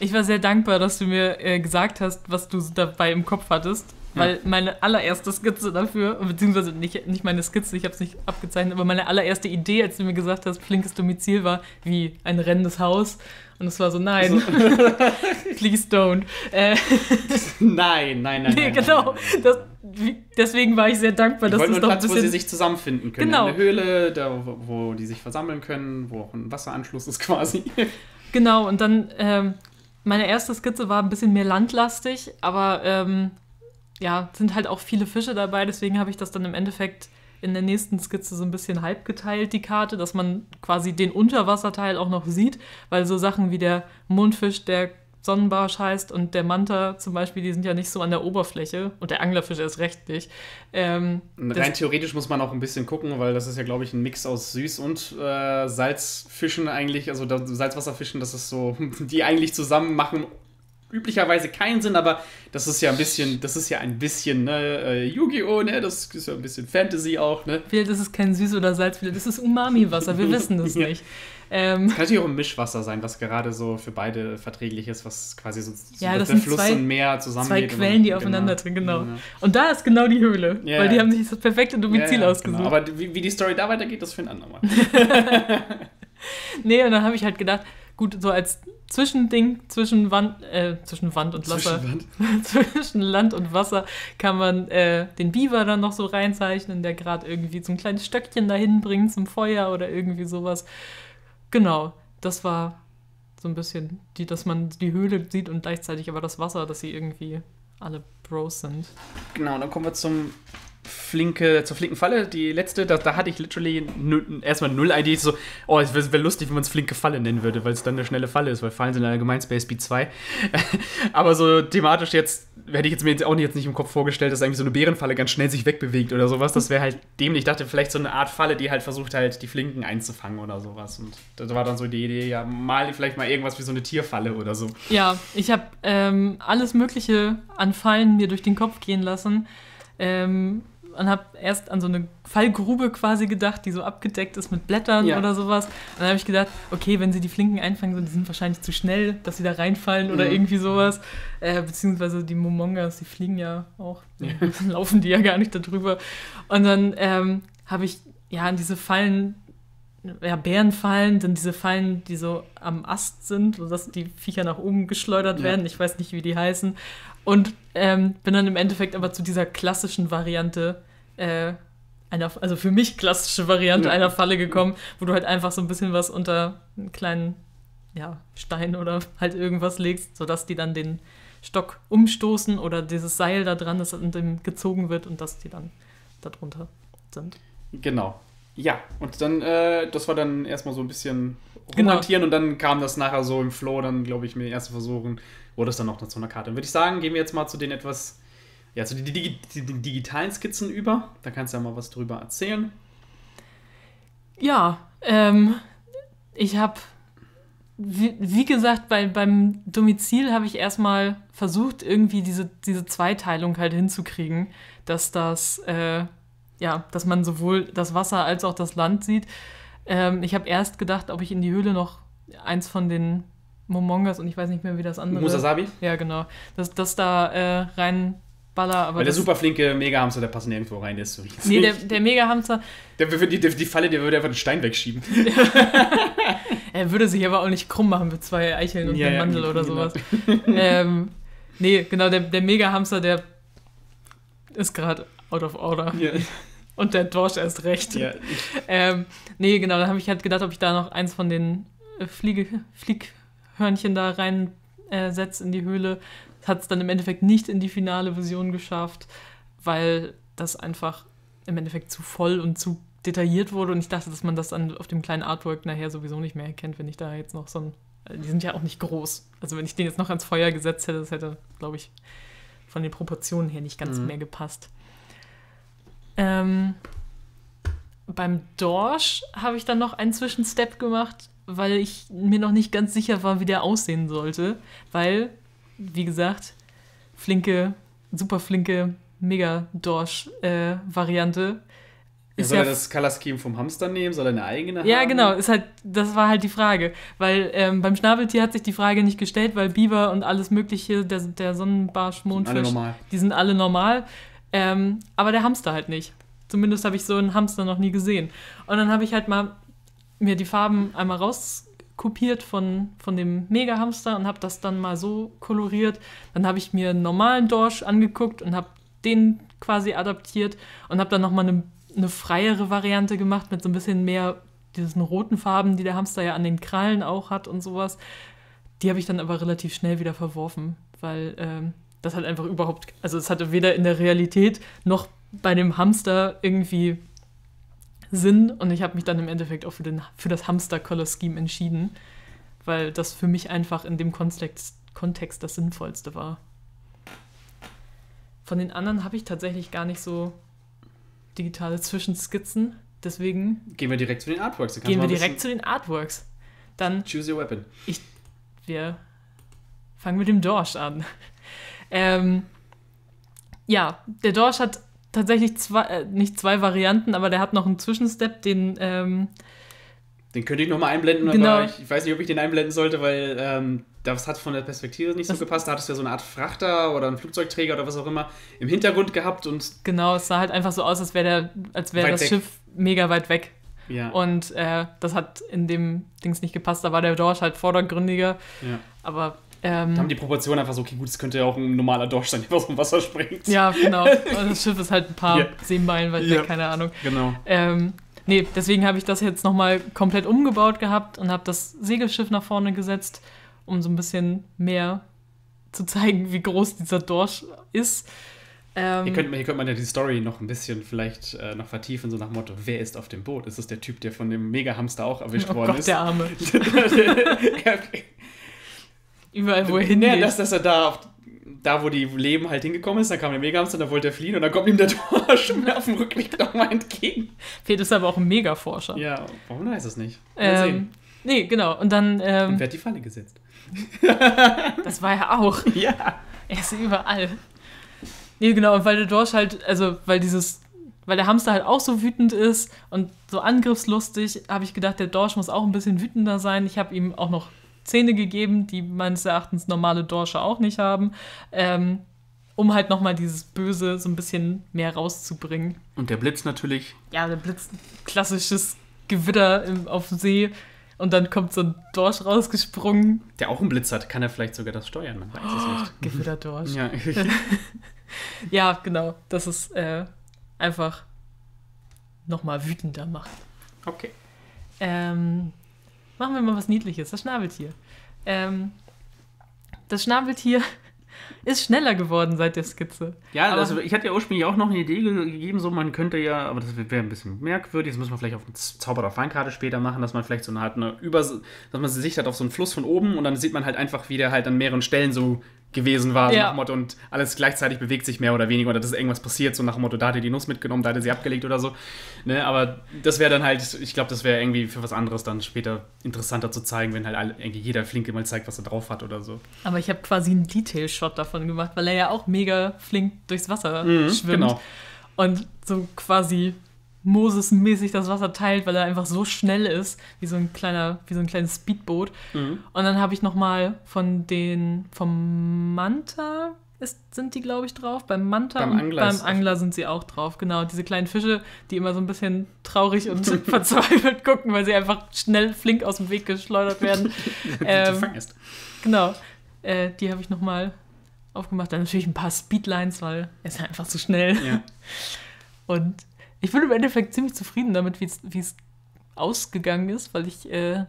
ich war sehr dankbar, dass du mir äh, gesagt hast, was du dabei im Kopf hattest weil ja. meine allererste Skizze dafür, beziehungsweise nicht, nicht meine Skizze, ich habe es nicht abgezeichnet, aber meine allererste Idee, als du mir gesagt hast, flinkes Domizil war wie ein rennendes Haus. Und es war so, nein, also. <laughs> please don't. Äh, <laughs> nein, nein, nein. Nee, nein, genau. Nein, nein. Das, deswegen war ich sehr dankbar, ich dass es doch Platz, ein bisschen... wo sie sich zusammenfinden können. Genau. Eine Höhle, da, wo die sich versammeln können, wo auch ein Wasseranschluss ist quasi. <laughs> Genau, und dann... Ähm, meine erste Skizze war ein bisschen mehr landlastig, aber ähm, ja, sind halt auch viele Fische dabei, deswegen habe ich das dann im Endeffekt in der nächsten Skizze so ein bisschen halb geteilt, die Karte, dass man quasi den Unterwasserteil auch noch sieht, weil so Sachen wie der Mondfisch, der Sonnenbarsch heißt und der Manta zum Beispiel, die sind ja nicht so an der Oberfläche und der Anglerfisch erst recht nicht. Ähm, Rein theoretisch muss man auch ein bisschen gucken, weil das ist ja, glaube ich, ein Mix aus Süß- und äh, Salzfischen eigentlich, also Salzwasserfischen, das ist so, <laughs> die eigentlich zusammen machen üblicherweise keinen Sinn, aber das ist ja ein bisschen, das ist ja ein bisschen ne, äh, Yu-Gi-Oh!, ne? Das ist ja ein bisschen Fantasy auch, ne? Vielleicht ist es kein Süß- oder Salz, vielleicht ist es Umami-Wasser, wir <laughs> wissen das ja. nicht. Ähm, das kann natürlich auch ein Mischwasser sein, was gerade so für beide verträglich ist, was quasi so, so ja, das der Fluss zwei, und Meer zusammengeht. Zwei Quellen, die aufeinander drin, genau. Ja. Mhm. Und da ist genau die Höhle, ja, weil die haben sich das perfekte Domizil genau. ausgesucht. Genau. Aber wie, wie die Story da weitergeht, das für ein andermal. <laughs> nee, und dann habe ich halt gedacht, gut so als Zwischending zwischen Wand, äh, zwischen Wand und Wasser. <laughs> zwischen Land und Wasser kann man äh, den Biber dann noch so reinzeichnen, der gerade irgendwie so ein kleines Stöckchen dahin bringt zum Feuer oder irgendwie sowas. Genau, das war so ein bisschen, die, dass man die Höhle sieht und gleichzeitig aber das Wasser, dass sie irgendwie alle Bros sind. Genau, dann kommen wir zum flinke, zur flinken Falle, die letzte, da, da hatte ich literally erstmal null Ideas, so, oh, es wäre wär lustig, wenn man es flinke Falle nennen würde, weil es dann eine schnelle Falle ist, weil Fallen sind allgemein Space Speed 2. <laughs> Aber so thematisch jetzt, hätte ich jetzt mir jetzt auch nicht, jetzt nicht im Kopf vorgestellt, dass eigentlich so eine Bärenfalle ganz schnell sich wegbewegt oder sowas. Das wäre halt dämlich. Ich dachte, vielleicht so eine Art Falle, die halt versucht halt, die Flinken einzufangen oder sowas. Und das war dann so die Idee, ja, mal vielleicht mal irgendwas wie so eine Tierfalle oder so. Ja, ich habe ähm, alles Mögliche an Fallen mir durch den Kopf gehen lassen. Ähm, und habe erst an so eine Fallgrube quasi gedacht, die so abgedeckt ist mit Blättern ja. oder sowas. Und dann habe ich gedacht, okay, wenn sie die Flinken einfangen, sind, die sind wahrscheinlich zu schnell, dass sie da reinfallen mhm. oder irgendwie sowas. Äh, beziehungsweise die Momongas, die fliegen ja auch, ja. <laughs> laufen die ja gar nicht darüber. Und dann ähm, habe ich ja an diese Fallen ja, Bärenfallen, dann diese Fallen, die so am Ast sind, sodass die Viecher nach oben geschleudert ja. werden. Ich weiß nicht, wie die heißen. Und ähm, bin dann im Endeffekt aber zu dieser klassischen Variante, äh, einer, also für mich klassische Variante ja. einer Falle gekommen, wo du halt einfach so ein bisschen was unter einen kleinen ja, Stein oder halt irgendwas legst, sodass die dann den Stock umstoßen oder dieses Seil da dran das und dem gezogen wird und dass die dann darunter sind. Genau. Ja, und dann, äh, das war dann erstmal so ein bisschen rumhantieren genau. und dann kam das nachher so im Flow, dann glaube ich, mir erste Versuchen wurde es dann noch zu einer Karte. Dann würde ich sagen, gehen wir jetzt mal zu den etwas, ja, zu den, Digi den digitalen Skizzen über. Da kannst du ja mal was drüber erzählen. Ja, ähm, ich habe, wie, wie, gesagt, bei, beim Domizil habe ich erstmal versucht, irgendwie diese, diese Zweiteilung halt hinzukriegen, dass das. Äh, ja, dass man sowohl das Wasser als auch das Land sieht. Ähm, ich habe erst gedacht, ob ich in die Höhle noch eins von den Momongas und ich weiß nicht mehr, wie das andere Musasabi? Ja, genau. Dass das da äh, reinballer. Aber Weil der super flinke Megahamster, der passt nirgendwo rein, der ist so riesig. Nee, der, der Megahamster. Der, die, die, Falle, der würde einfach einen Stein wegschieben. <laughs> er würde sich aber auch nicht krumm machen mit zwei Eicheln und ja, einem ja, Mandel genau. oder genau. sowas. <laughs> ähm, nee, genau, der, der Megahamster, der ist gerade out of order. Yeah. Und der Dorsch erst recht. Ja. Ähm, nee, genau, dann habe ich halt gedacht, ob ich da noch eins von den äh, Fliege, Flieghörnchen da reinsetze äh, in die Höhle. Hat es dann im Endeffekt nicht in die finale Vision geschafft, weil das einfach im Endeffekt zu voll und zu detailliert wurde. Und ich dachte, dass man das dann auf dem kleinen Artwork nachher sowieso nicht mehr erkennt, wenn ich da jetzt noch so ein. Äh, die sind ja auch nicht groß. Also, wenn ich den jetzt noch ans Feuer gesetzt hätte, das hätte, glaube ich, von den Proportionen her nicht ganz mhm. mehr gepasst. Ähm, beim Dorsch habe ich dann noch einen Zwischenstep gemacht, weil ich mir noch nicht ganz sicher war, wie der aussehen sollte. Weil, wie gesagt, flinke, super flinke Mega-Dorsch-Variante. Äh, soll ja, er das Color Scheme vom Hamster nehmen? Soll er eine eigene Ja, haben? genau. Ist halt, das war halt die Frage. Weil ähm, beim Schnabeltier hat sich die Frage nicht gestellt, weil Biber und alles Mögliche, der, der Sonnenbarsch, Mondfisch, sind die sind alle normal. Ähm, aber der Hamster halt nicht. Zumindest habe ich so einen Hamster noch nie gesehen. Und dann habe ich halt mal mir die Farben einmal rauskopiert von, von dem Mega-Hamster und habe das dann mal so koloriert. Dann habe ich mir einen normalen Dorsch angeguckt und habe den quasi adaptiert und habe dann nochmal eine, eine freiere Variante gemacht mit so ein bisschen mehr diesen roten Farben, die der Hamster ja an den Krallen auch hat und sowas. Die habe ich dann aber relativ schnell wieder verworfen, weil ähm, das hat einfach überhaupt, also es hatte weder in der Realität noch bei dem Hamster irgendwie Sinn und ich habe mich dann im Endeffekt auch für, den, für das Hamster-Color-Scheme entschieden, weil das für mich einfach in dem Kontext, Kontext das Sinnvollste war. Von den anderen habe ich tatsächlich gar nicht so digitale Zwischenskizzen, deswegen... Gehen wir direkt zu den Artworks. Gehen wir direkt zu den Artworks. Dann... Choose your weapon. Ich... Wir fangen mit dem Dorsch an. Ähm, ja, der Dorsch hat tatsächlich zwei, äh, nicht zwei Varianten, aber der hat noch einen Zwischenstep, den. Ähm, den könnte ich nochmal einblenden, genau. aber ich, ich, weiß nicht, ob ich den einblenden sollte, weil ähm, das hat von der Perspektive nicht das so gepasst. Da hattest du ja so eine Art Frachter oder einen Flugzeugträger oder was auch immer im Hintergrund gehabt und. Genau, es sah halt einfach so aus, als wäre wär das weg. Schiff mega weit weg. Ja. Und äh, das hat in dem Dings nicht gepasst. Da war der Dorsch halt vordergründiger. Ja. Aber ähm, haben die Proportionen einfach so, okay, gut, es könnte ja auch ein normaler Dorsch sein, der <laughs> aus dem Wasser springt. Ja, genau. <laughs> Also das Schiff ist halt ein paar yeah. zehn Meilen weit weg, keine Ahnung. Genau. Ähm, nee, deswegen habe ich das jetzt nochmal komplett umgebaut gehabt und habe das Segelschiff nach vorne gesetzt, um so ein bisschen mehr zu zeigen, wie groß dieser Dorsch ist. Ähm, hier, könnte man, hier könnte man ja die Story noch ein bisschen vielleicht äh, noch vertiefen, so nach Motto, wer ist auf dem Boot? Ist es der Typ, der von dem Mega-Hamster auch erwischt oh worden Gott, ist? der Arme. <laughs> überall wo er wohin. Ja, das, dass er da auf, da, wo die Leben halt hingekommen ist, da kam der Megahamster, da wollte er fliehen und dann kommt ihm der <laughs> Torschmier auf dem Rückweg nochmal entgegen. Fehlt ist aber auch ein Mega-Forscher. Ja, warum heißt es nicht? Mal ähm, sehen. Nee, genau. Und dann. Ähm, und wer hat die Falle gesetzt? <laughs> das war er auch. <laughs> Ja. Er ist überall. Nee, genau. Und weil der Dorsch halt, also, weil dieses weil der Hamster halt auch so wütend ist und so angriffslustig, habe ich gedacht, der Dorsch muss auch ein bisschen wütender sein. Ich habe ihm auch noch Szene gegeben, die meines Erachtens normale Dorsche auch nicht haben. Ähm, um halt nochmal dieses Böse so ein bisschen mehr rauszubringen. Und der Blitz natürlich. Ja, der Blitz, klassisches Gewitter im, auf See. Und dann kommt so ein Dorsch rausgesprungen. Der auch einen Blitz hat, kann er vielleicht sogar das steuern, man weiß es oh, nicht. <gasps> Gewitterdorsch. Ja, <laughs> ja, genau. Das ist äh, einfach nochmal wütender macht. Okay. Ähm, Machen wir mal was Niedliches, das Schnabeltier. Ähm, das Schnabeltier <laughs> ist schneller geworden seit der Skizze. Ja, aber also ich hatte ja ursprünglich auch noch eine Idee gegeben, so man könnte ja, aber das wäre ein bisschen merkwürdig, das müssen wir vielleicht auf eine Zauber- oder Feinkarte später machen, dass man vielleicht so eine Art halt eine Über, dass man Sicht hat auf so einen Fluss von oben und dann sieht man halt einfach, wie der halt an mehreren Stellen so gewesen war, ja. nach Motto, und alles gleichzeitig bewegt sich mehr oder weniger, oder dass irgendwas passiert, so nach dem Motto, da hat er die Nuss mitgenommen, da hat er sie abgelegt oder so. Ne? Aber das wäre dann halt, ich glaube, das wäre irgendwie für was anderes dann später interessanter zu zeigen, wenn halt alle, irgendwie jeder Flinke mal zeigt, was er drauf hat oder so. Aber ich habe quasi einen Detail-Shot davon gemacht, weil er ja auch mega flink durchs Wasser mhm, schwimmt. Genau. Und so quasi Moses-mäßig das Wasser teilt, weil er einfach so schnell ist, wie so ein kleiner, wie so ein kleines Speedboot. Mhm. Und dann habe ich nochmal von den, vom Manta ist, sind die, glaube ich, drauf. Beim Manta beim Angler, beim Angler sind sie auch drauf, genau. Diese kleinen Fische, die immer so ein bisschen traurig und <laughs> verzweifelt gucken, weil sie einfach schnell flink aus dem Weg geschleudert werden. <laughs> ähm, fangst. Genau. Äh, die habe ich nochmal aufgemacht. Dann natürlich ein paar Speedlines, weil er ist ja einfach zu so schnell. Ja. <laughs> Und ich bin im Endeffekt ziemlich zufrieden damit, wie es ausgegangen ist, weil ich äh,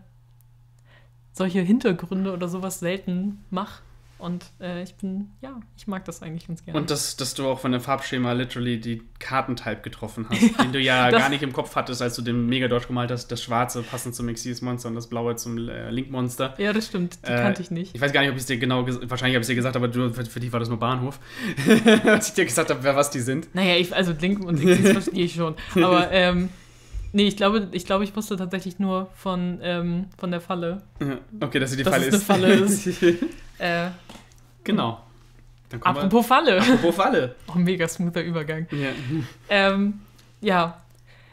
solche Hintergründe oder sowas selten mache. Und äh, ich bin, ja, ich mag das eigentlich ganz gerne. Und dass, dass du auch von dem Farbschema literally die Kartentype getroffen hast, <laughs> ja, den du ja gar nicht im Kopf hattest, als du den Megadodge gemalt hast. Das Schwarze passend zum Exis Monster und das Blaue zum äh, Link Monster. Ja, das stimmt. Die äh, kannte ich nicht. Ich weiß gar nicht, ob ich es dir genau, wahrscheinlich habe ich es dir gesagt, aber du, für, für dich war das nur Bahnhof, <laughs> als ich dir gesagt habe, wer was die sind. Naja, ich, also Link und Exis verstehe ich schon. Aber <laughs> ähm, Nee, ich glaube, ich glaube, ich wusste tatsächlich nur von, ähm, von der Falle. Okay, dass sie die dass Falle, es ist. Eine Falle ist. <laughs> äh, genau. Hm. Dann apropos Falle. Apropos Falle. <laughs> Oh, mega smoother Übergang. Ja. Ähm, ja.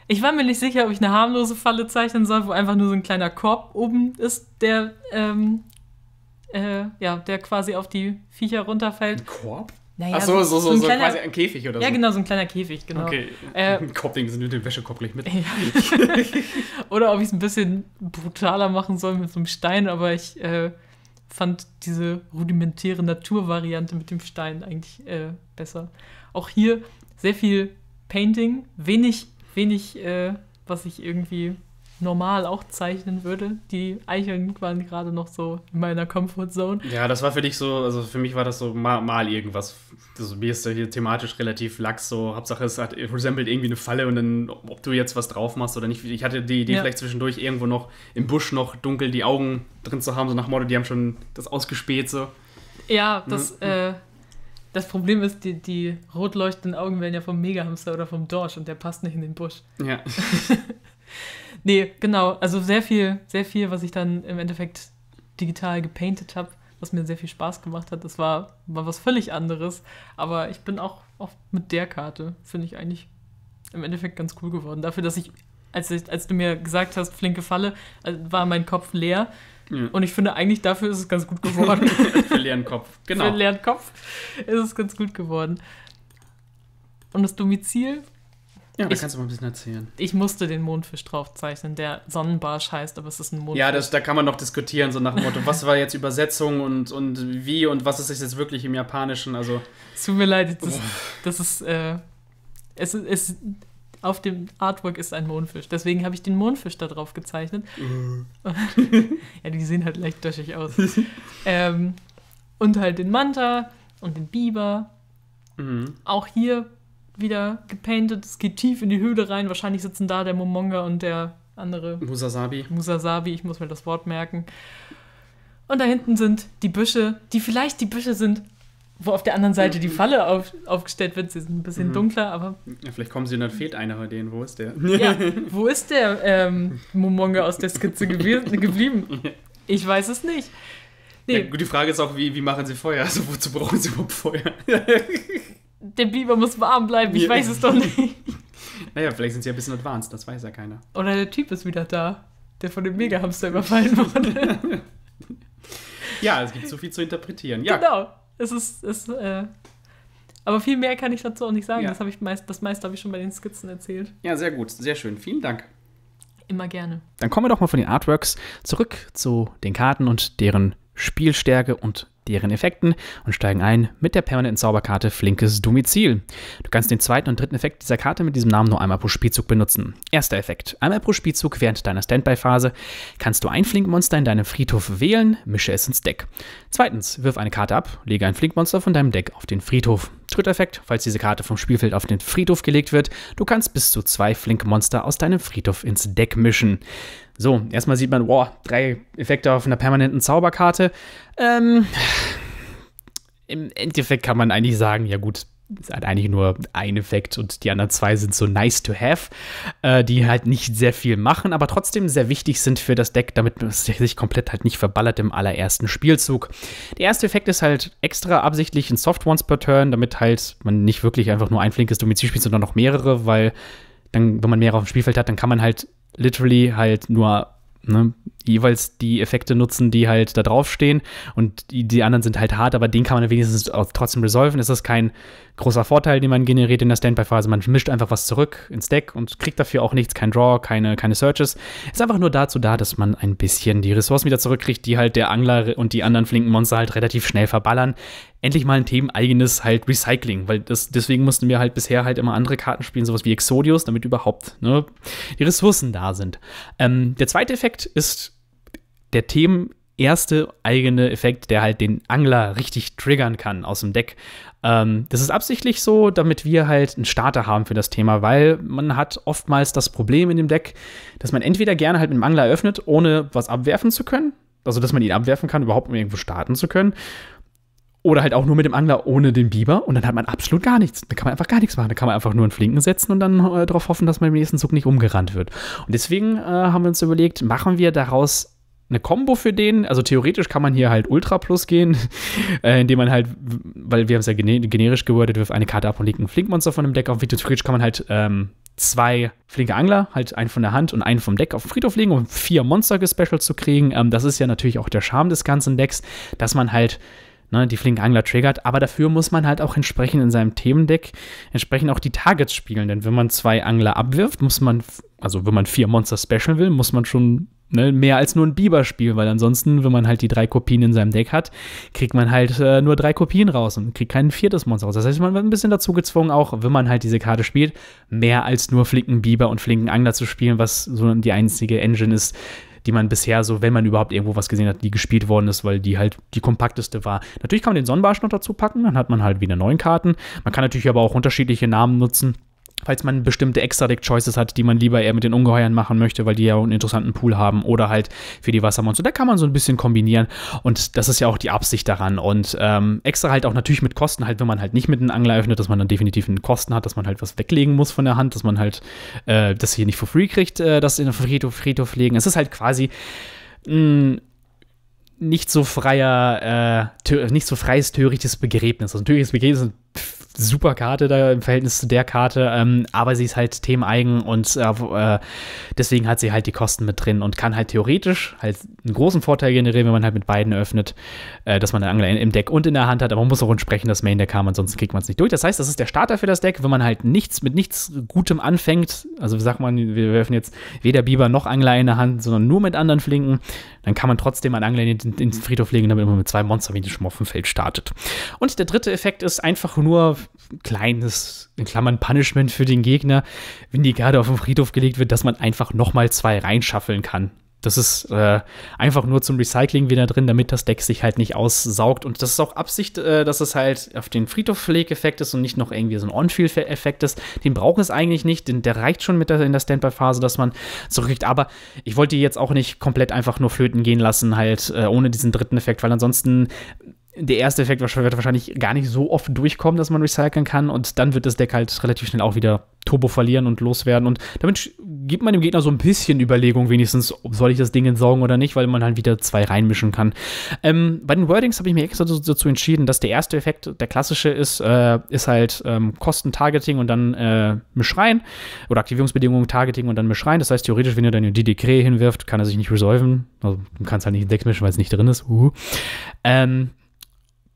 Ich war mir nicht sicher, ob ich eine harmlose Falle zeichnen soll, wo einfach nur so ein kleiner Korb oben ist, der ähm, äh, ja, der quasi auf die Viecher runterfällt. Ein Korb? Naja, Ach so, so, so, so, ein so kleiner, quasi ein Käfig oder so. Ja, genau, so ein kleiner Käfig, genau. Okay. Äh, <laughs> Koppling sind mit dem Wäschekoppel mit. oder ob ich es ein bisschen brutaler machen soll mit so einem Stein, aber ich äh, fand diese rudimentäre Naturvariante mit dem Stein eigentlich äh, besser. Auch hier sehr viel Painting, wenig, wenig, äh, was ich irgendwie normal auch zeichnen würde. Die Eicheln waren gerade noch so in meiner Comfortzone. Ja, das war für dich so, also für mich war das so mal, mal irgendwas. Also mir ist ja hier thematisch relativ lax, so Hauptsache es hat resembled irgendwie eine Falle und dann, ob du jetzt was drauf machst oder nicht. Ich hatte die Idee ja. vielleicht zwischendurch irgendwo noch im Busch noch dunkel die Augen drin zu haben, so nach Motto, die haben schon das ausgespäht so. Ja, das, mhm. äh, das Problem ist, die, die rot leuchtenden Augen werden ja vom Megahamster oder vom Dorsch und der passt nicht in den Busch. Ja. <laughs> Nee, genau. Also sehr viel, sehr viel, was ich dann im Endeffekt digital gepainted habe, was mir sehr viel Spaß gemacht hat. Das war, war was völlig anderes. Aber ich bin auch, auch mit der Karte, finde ich eigentlich im Endeffekt ganz cool geworden. Dafür, dass ich, als, ich, als du mir gesagt hast, flinke Falle, äh, war mein Kopf leer. Ja. Und ich finde eigentlich dafür ist es ganz gut geworden. <laughs> Für leeren Kopf, genau. Für leeren Kopf ist es ganz gut geworden. Und das Domizil ja, da kannst du mal ein bisschen erzählen. Ich musste den Mondfisch draufzeichnen, der Sonnenbarsch heißt, aber es ist ein Mondfisch. Ja, das, da kann man noch diskutieren, so nach dem Motto, was war jetzt Übersetzung und, und wie und was ist es jetzt wirklich im Japanischen? Also. Es tut mir leid, das, das ist. Äh, es, es, auf dem Artwork ist ein Mondfisch. Deswegen habe ich den Mondfisch da drauf gezeichnet. <laughs> ja, die sehen halt leicht döschig aus. ähm, und halt den Manta und den Biber. Mhm. Auch hier wieder gepainted. Es geht tief in die Höhle rein. Wahrscheinlich sitzen da der Momonga und der andere. Musasabi. Musasabi, ich muss mir das Wort merken. Und da hinten sind die Büsche, die vielleicht die Büsche sind, wo auf der anderen Seite die mhm. Falle auf, aufgestellt wird. Sie sind ein bisschen mhm. dunkler, aber. Ja, vielleicht kommen sie und dann fehlt einer von denen. Wo ist der? Ja, <laughs> wo ist der ähm, Momonga aus der Skizze geblieben? <laughs> Ich weiß es nicht. Nee. Ja, gut, die Frage ist auch, wie, wie machen sie Feuer? Also, wozu brauchen sie überhaupt Feuer? <laughs> der Biber muss warm bleiben, ich ja. weiß es doch nicht. <laughs> Naja, vielleicht sind sie ja ein bisschen advanced, das weiß ja keiner. Oder der Typ ist wieder da, der von dem Mega-Hamster überfallen wurde. <laughs> ja, es gibt so viel zu interpretieren. Ja. Genau. Es ist. Es, äh, aber viel mehr kann ich dazu auch nicht sagen. Ja. Das, ich meist, das meiste habe ich schon bei den Skizzen erzählt. Ja, sehr gut, sehr schön. Vielen Dank. Immer gerne. Dann kommen wir doch mal von den Artworks zurück zu den Karten und deren Spielstärke und deren Effekten und steigen ein mit der permanenten Zauberkarte Flinkes Domizil. Du kannst den zweiten und dritten Effekt dieser Karte mit diesem Namen nur einmal pro Spielzug benutzen. Erster Effekt. Einmal pro Spielzug während deiner Standby-Phase kannst du ein Flinkmonster in deinem Friedhof wählen, mische es ins Deck. Zweitens, wirf eine Karte ab, lege ein Flinkmonster von deinem Deck auf den Friedhof. Dritter Effekt, falls diese Karte vom Spielfeld auf den Friedhof gelegt wird, du kannst bis zu zwei Flinkmonster aus deinem Friedhof ins Deck mischen. So, erstmal sieht man, wow, drei Effekte auf einer permanenten Zauberkarte. Ähm, Im Endeffekt kann man eigentlich sagen, ja gut, es hat eigentlich nur ein Effekt und die anderen zwei sind so nice to have, äh, die halt nicht sehr viel machen, aber trotzdem sehr wichtig sind für das Deck, damit man sich komplett halt nicht verballert im allerersten Spielzug. Der erste Effekt ist halt extra absichtlich ein Soft Ones per Turn, damit halt man nicht wirklich einfach nur ein flinkes Domizil spielt, sondern noch mehrere, weil dann, wenn man mehrere auf dem Spielfeld hat, dann kann man halt literally halt nur ne, jeweils die Effekte nutzen, die halt da draufstehen. Und die, die anderen sind halt hart, aber den kann man wenigstens trotzdem resolven. Es ist kein großer Vorteil, den man generiert in der Standby-Phase. Man mischt einfach was zurück ins Deck und kriegt dafür auch nichts, kein Draw, keine, keine Searches. Ist einfach nur dazu da, dass man ein bisschen die Ressourcen wieder zurückkriegt, die halt der Angler und die anderen flinken Monster halt relativ schnell verballern. Endlich mal ein themeneigenes halt Recycling, weil das, deswegen mussten wir halt bisher halt immer andere Karten spielen, sowas wie Exodius, damit überhaupt ne, die Ressourcen da sind. Ähm, der zweite Effekt ist der Themen erste eigene Effekt, der halt den Angler richtig triggern kann aus dem Deck. Ähm, das ist absichtlich so, damit wir halt einen Starter haben für das Thema, weil man hat oftmals das Problem in dem Deck, dass man entweder gerne halt mit dem Angler eröffnet, ohne was abwerfen zu können, also dass man ihn abwerfen kann, überhaupt um irgendwo starten zu können, oder halt auch nur mit dem Angler ohne den Biber und dann hat man absolut gar nichts. Da kann man einfach gar nichts machen. Da kann man einfach nur einen Flinken setzen und dann äh, darauf hoffen, dass man im nächsten Zug nicht umgerannt wird. Und deswegen äh, haben wir uns überlegt, machen wir daraus eine Combo für den. Also theoretisch kann man hier halt Ultra Plus gehen, <laughs> äh, indem man halt, weil wir haben es ja gene generisch gewordet, wirft eine Karte ab und legt einen Flinkmonster von dem Deck auf. Theoretisch kann man halt ähm, zwei flinke Angler, halt einen von der Hand und einen vom Deck auf den Friedhof legen, um vier Monster gespecialt zu kriegen. Ähm, das ist ja natürlich auch der Charme des ganzen Decks, dass man halt ne, die flinke Angler triggert, aber dafür muss man halt auch entsprechend in seinem Themendeck entsprechend auch die Targets spielen, denn wenn man zwei Angler abwirft, muss man, also wenn man vier Monster special will, muss man schon ne, mehr als nur ein Biber-Spiel, weil ansonsten, wenn man halt die drei Kopien in seinem Deck hat, kriegt man halt äh, nur drei Kopien raus und kriegt kein viertes Monster raus. Das heißt, man wird ein bisschen dazu gezwungen, auch wenn man halt diese Karte spielt, mehr als nur Flinken Biber und Flinken Angler zu spielen, was so die einzige Engine ist, die man bisher so, wenn man überhaupt irgendwo was gesehen hat, die gespielt worden ist, weil die halt die kompakteste war. Natürlich kann man den Sonnenbarsch noch dazu packen, dann hat man halt wieder neun Karten. Man kann natürlich aber auch unterschiedliche Namen nutzen falls man bestimmte Extra-Deck-Choices hat, die man lieber eher mit den Ungeheuern machen möchte, weil die ja einen interessanten Pool haben oder halt für die Wassermonster. Da kann man so ein bisschen kombinieren und das ist ja auch die Absicht daran. Und ähm, extra halt auch natürlich mit Kosten, halt wenn man halt nicht mit einem Angler öffnet, dass man dann definitiv einen Kosten hat, dass man halt was weglegen muss von der Hand, dass man halt äh, das hier nicht for free kriegt, äh, das in den Friedhof, Friedhof legen. Es ist halt quasi mh, nicht so freier, äh, nicht so freies, törichtes Begräbnis. Also ein törichtes Begräbnis ist ein super Karte da im Verhältnis zu der Karte, ähm, aber sie ist halt themeneigen und äh, äh, deswegen hat sie halt die Kosten mit drin und kann halt theoretisch halt einen großen Vorteil generieren, wenn man halt mit beiden öffnet, äh, dass man einen Angler im Deck und in der Hand hat, aber man muss auch entsprechend das Main-Deck haben, ansonsten kriegt man es nicht durch. Das heißt, das ist der Starter für das Deck, wenn man halt nichts mit nichts Gutem anfängt, also wie sagt man, wir werfen jetzt weder Biber noch Angler in der Hand, sondern nur mit anderen Flinken, dann kann man trotzdem einen Angler in den, in den Friedhof legen, damit man mit zwei Monster wenigstens schon auf dem Feld startet. Und der dritte Effekt ist einfach nur kleines, in Klammern, Punishment für den Gegner, wenn die Garde auf den Friedhof gelegt wird, dass man einfach nochmal zwei reinschaffeln kann. Das ist äh, einfach nur zum Recycling wieder drin, damit das Deck sich halt nicht aussaugt. Und das ist auch Absicht, äh, dass es halt auf den friedhof effekt ist und nicht noch irgendwie so ein On-Field-Effekt ist. Den braucht es eigentlich nicht. denn der reicht schon mit der, in der Standby-Phase, dass man zurückkriegt. Aber ich wollte jetzt auch nicht komplett einfach nur flöten gehen lassen, halt äh, ohne diesen dritten Effekt, weil ansonsten der erste Effekt wird wahrscheinlich gar nicht so oft durchkommen, dass man recyceln kann. Und dann wird das Deck halt relativ schnell auch wieder Turbo verlieren und loswerden. Und damit gibt man dem Gegner so ein bisschen Überlegung, wenigstens, soll ich das Ding entsorgen oder nicht, weil man halt wieder zwei reinmischen kann. Ähm, bei den Wordings habe ich mir extra dazu entschieden, dass der erste Effekt, der klassische ist, äh, ist halt ähm, Kosten-Targeting und dann äh, misch Oder Aktivierungsbedingungen, Targeting und dann Mischrein. Das heißt, theoretisch, wenn ihr dann die Decree hinwirft, kann er sich nicht resolven. Also, du kannst halt nicht ein Deck mischen, weil es nicht drin ist. Uh. Ähm,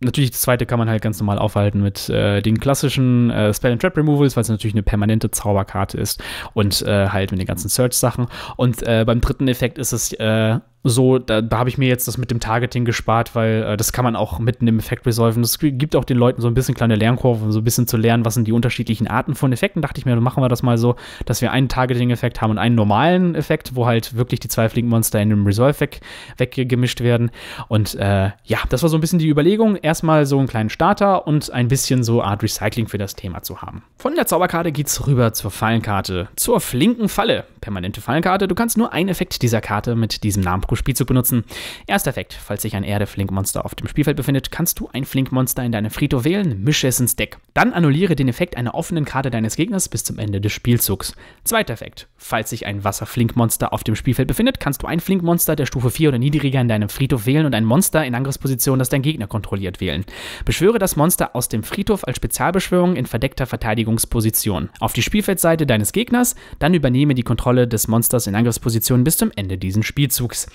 Natürlich, das zweite kann man halt ganz normal aufhalten mit äh, den klassischen äh, Spell and Trap Removals, weil es natürlich eine permanente Zauberkarte ist und äh, halt mit den ganzen Search-Sachen. Und äh, beim dritten Effekt ist es äh, so, da, da habe ich mir jetzt das mit dem Targeting gespart, weil äh, das kann man auch mitten im Effekt resolven. Das gibt auch den Leuten so ein bisschen kleine Lernkurven, um so ein bisschen zu lernen, was sind die unterschiedlichen Arten von Effekten. Dachte ich mir, dann machen wir das mal so, dass wir einen Targeting-Effekt haben und einen normalen Effekt, wo halt wirklich die zwei Monster in einem Resolve weg, weggemischt werden. Und äh, ja, das war so ein bisschen die Überlegung, erstmal so einen kleinen Starter und ein bisschen so Art Recycling für das Thema zu haben. Von der Zauberkarte geht's rüber zur Fallenkarte, zur flinken Falle. Permanente Fallenkarte. Du kannst nur einen Effekt dieser Karte mit diesem Namen Akku-Spielzug benutzen. Erster Effekt, falls sich ein Erde-Flink-Monster auf dem Spielfeld befindet, kannst du ein Flink-Monster in deinem Friedhof wählen, mische es ins Deck. Dann annulliere den Effekt einer offenen Karte deines Gegners bis zum Ende des Spielzugs. Zweiter Effekt, falls sich ein Wasser-Flink-Monster auf dem Spielfeld befindet, kannst du ein Flink-Monster der Stufe 4 oder niedriger in deinem Friedhof wählen und ein Monster in Angriffsposition, das dein Gegner kontrolliert, wählen. Beschwöre das Monster aus dem Friedhof als Spezialbeschwörung in verdeckter Verteidigungsposition. Auf die Spielfeldseite deines Gegners, dann übernehme die Kontrolle des Monsters in Angriffsposition bis zum Ende dieses Spielzugs.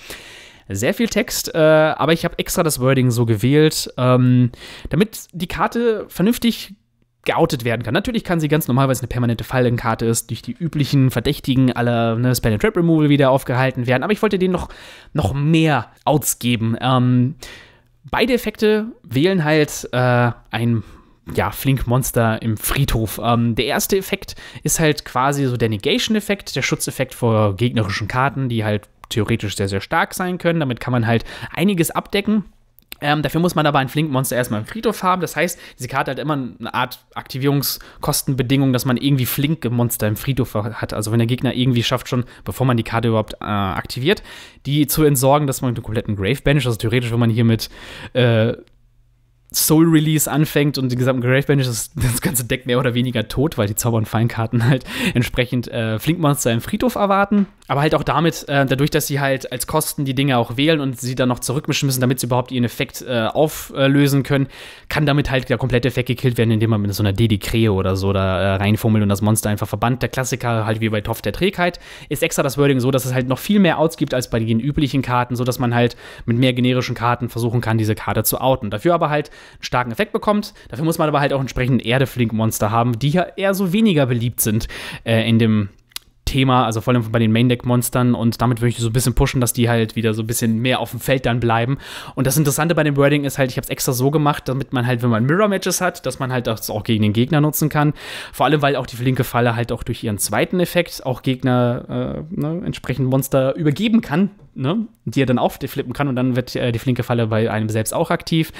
Sehr viel Text, äh, aber ich habe extra das Wording so gewählt, ähm, damit die Karte vernünftig geoutet werden kann. Natürlich kann sie ganz normal, weil es eine permanente Fallenkarte ist, durch die üblichen Verdächtigen aller ne, Spell and Trap Removal wieder aufgehalten werden. Aber ich wollte denen noch, noch mehr Outs geben. Ähm, beide Effekte wählen halt äh, ein ja, flink Monster im Friedhof. Ähm, der erste Effekt ist halt quasi so der Negation-Effekt, der Schutzeffekt vor gegnerischen Karten, die halt theoretisch sehr, sehr stark sein können. Damit kann man halt einiges abdecken. Ähm, dafür muss man aber ein Flinkmonster erstmal im Friedhof haben. Das heißt, diese Karte hat immer eine Art Aktivierungskostenbedingung, dass man irgendwie flinke Monster im Friedhof hat. Also wenn der Gegner irgendwie schafft schon, bevor man die Karte überhaupt äh, aktiviert, die zu entsorgen, dass man mit einem kompletten Grave Banish, also theoretisch, wenn man hier mit äh, Soul Release anfängt und die gesamten Grave ist <laughs> das, ganze Deck mehr oder weniger tot, weil die Zauber- und Feinkarten halt entsprechend äh, Flinkmonster im Friedhof erwarten. Aber halt auch damit, äh, dadurch, dass sie halt als Kosten die Dinge auch wählen und sie dann noch zurückmischen müssen, damit sie überhaupt ihren Effekt äh, auflösen können, kann damit halt der komplette Effekt gekillt werden, indem man mit so einer Dedikree oder so da äh, reinfummelt und das Monster einfach verbannt. Der Klassiker, halt wie bei Topf der Trägheit, ist extra das Wording so, dass es halt noch viel mehr Outs gibt als bei den üblichen Karten, sodass man halt mit mehr generischen Karten versuchen kann, diese Karte zu outen. Dafür aber halt einen starken Effekt bekommt. Dafür muss man aber halt auch entsprechend Erdeflink-Monster haben, die ja eher so weniger beliebt sind äh, in dem Thema, also vor allem bei den Main Deck Monstern und damit würde ich so ein bisschen pushen, dass die halt wieder so ein bisschen mehr auf dem Feld dann bleiben. Und das Interessante bei dem Wording ist halt, ich habe es extra so gemacht, damit man halt, wenn man Mirror Matches hat, dass man halt das auch gegen den Gegner nutzen kann. Vor allem, weil auch die flinke Falle halt auch durch ihren zweiten Effekt auch Gegner äh, ne, entsprechend Monster übergeben kann, ne, die er dann aufflippen kann und dann wird äh, die flinke Falle bei einem selbst auch aktiv.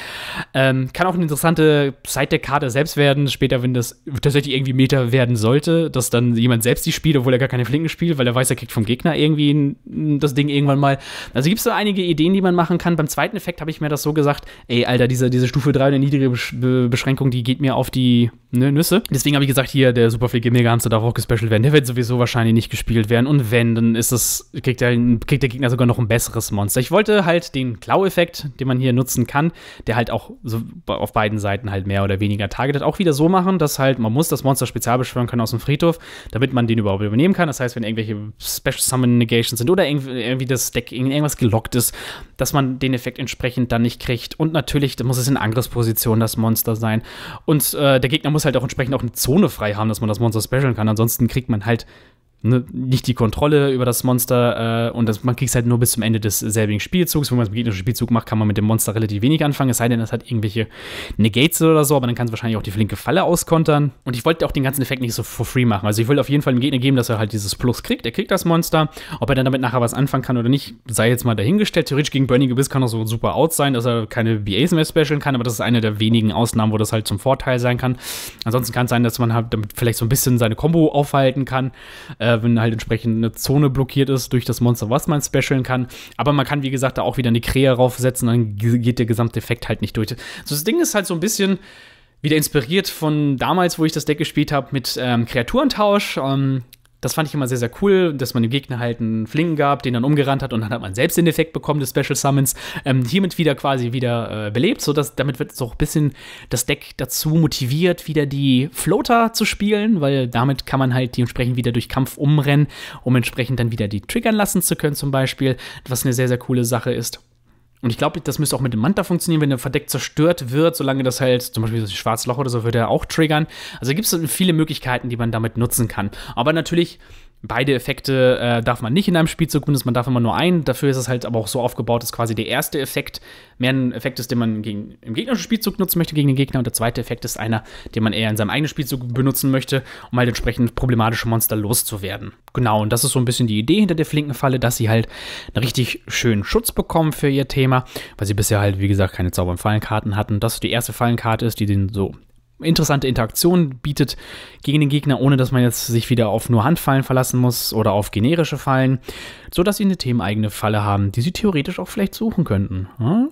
Ähm, kann auch eine interessante Side-Deck-Karte selbst werden, später, wenn das tatsächlich irgendwie Meter werden sollte, dass dann jemand selbst die spielt, obwohl er gar keine Flinken spielt, weil er weiß, er kriegt vom Gegner irgendwie ein, das Ding irgendwann mal. Also gibt es da einige Ideen, die man machen kann. Beim zweiten Effekt habe ich mir das so gesagt, ey, Alter, diese, diese Stufe 3 und oder niedrige Beschränkung, die geht mir auf die ne, Nüsse. Deswegen habe ich gesagt, hier, der Superfliege Mega Hamster darf auch gespecialt werden. Der wird sowieso wahrscheinlich nicht gespielt werden. Und wenn, dann ist das, kriegt der, kriegt der Gegner sogar noch ein besseres Monster. Ich wollte halt den Klau-Effekt, den man hier nutzen kann, der halt auch so auf beiden Seiten halt mehr oder weniger targetet, auch wieder so machen, dass halt man muss das Monster spezial beschwören können aus dem Friedhof, damit man den überhaupt übernehmen kann. Das heißt, wenn irgendwelche Special Summon Negations sind oder irgendwie das Deck irgendwas gelockt ist, dass man den Effekt entsprechend dann nicht kriegt. Und natürlich muss es in Angriffsposition das Monster sein. Und äh, der Gegner muss halt auch entsprechend auch eine Zone frei haben, dass man das Monster specialen kann. Ansonsten kriegt man halt ne, nicht die Kontrolle über das Monster äh, und das, man kriegt es halt nur bis zum Ende des selbigen Spielzugs. Wenn man es mit gegnerischen Spielzug macht, kann man mit dem Monster relativ wenig anfangen, es sei denn, es hat irgendwelche Negates oder so, aber dann kann es wahrscheinlich auch die flinke Falle auskontern. Und ich wollte auch den ganzen Effekt nicht so for free machen. Also ich wollte auf jeden Fall dem Gegner geben, dass er halt dieses Plus kriegt, er kriegt das Monster. Ob er dann damit nachher was anfangen kann oder nicht, sei jetzt mal dahingestellt. Theoretisch gegen Burning Abyss kann er so super out sein, dass er keine BAs mehr specialen kann, aber das ist eine der wenigen Ausnahmen, wo das halt zum Vorteil sein kann. Ansonsten kann es sein, dass man halt damit vielleicht so ein bisschen seine Combo aufhalten kann. Äh, äh, wenn halt entsprechend eine Zone blockiert ist durch das Monster, was man specialen kann. Aber man kann, wie gesagt, da auch wieder eine Krähe raufsetzen, dann geht der gesamte Effekt halt nicht durch. So, das Ding ist halt so ein bisschen wieder inspiriert von damals, wo ich das Deck gespielt habe, mit ähm, Kreaturentausch. Ähm, das fand ich immer sehr, sehr cool, dass man dem Gegner halt einen Flingen gab, den dann umgerannt hat und dann hat man selbst den Effekt bekommen des Special Summons. Ähm, hiermit wieder quasi wieder äh, belebt, sodass damit wird so ein bisschen das Deck dazu motiviert, wieder die Floater zu spielen, weil damit kann man halt die entsprechend wieder durch Kampf umrennen, um entsprechend dann wieder die triggern lassen zu können, zum Beispiel, was eine sehr, sehr coole Sache ist. Und ich glaube, das müsste auch mit dem Manta funktionieren, wenn der verdeckt zerstört wird, solange das halt, zum Beispiel das Schwarzloch oder so, würde er auch triggern. Also gibt es viele Möglichkeiten, die man damit nutzen kann. Aber natürlich Beide Effekte äh, darf man nicht in einem Spielzug tun, man darf immer nur einen. Dafür ist es halt aber auch so aufgebaut, dass quasi der erste Effekt mehr ein Effekt ist, den man gegen, im gegnerischen Spielzug nutzen möchte gegen den Gegner und der zweite Effekt ist einer, den man eher in seinem eigenen Spielzug benutzen möchte, um halt entsprechend problematische Monster loszuwerden. Genau, und das ist so ein bisschen die Idee hinter der flinken Falle, dass sie halt einen richtig schönen Schutz bekommen für ihr Thema, weil sie bisher halt, wie gesagt, keine Zauber- und Fallenkarten hatten. Das ist die erste Fallenkarte ist, die den so interessante Interaktion bietet gegen den Gegner, ohne dass man jetzt sich wieder auf nur Handfallen verlassen muss oder auf generische Fallen, sodass sie eine themeneigene Falle haben, die sie theoretisch auch vielleicht suchen könnten. Hm?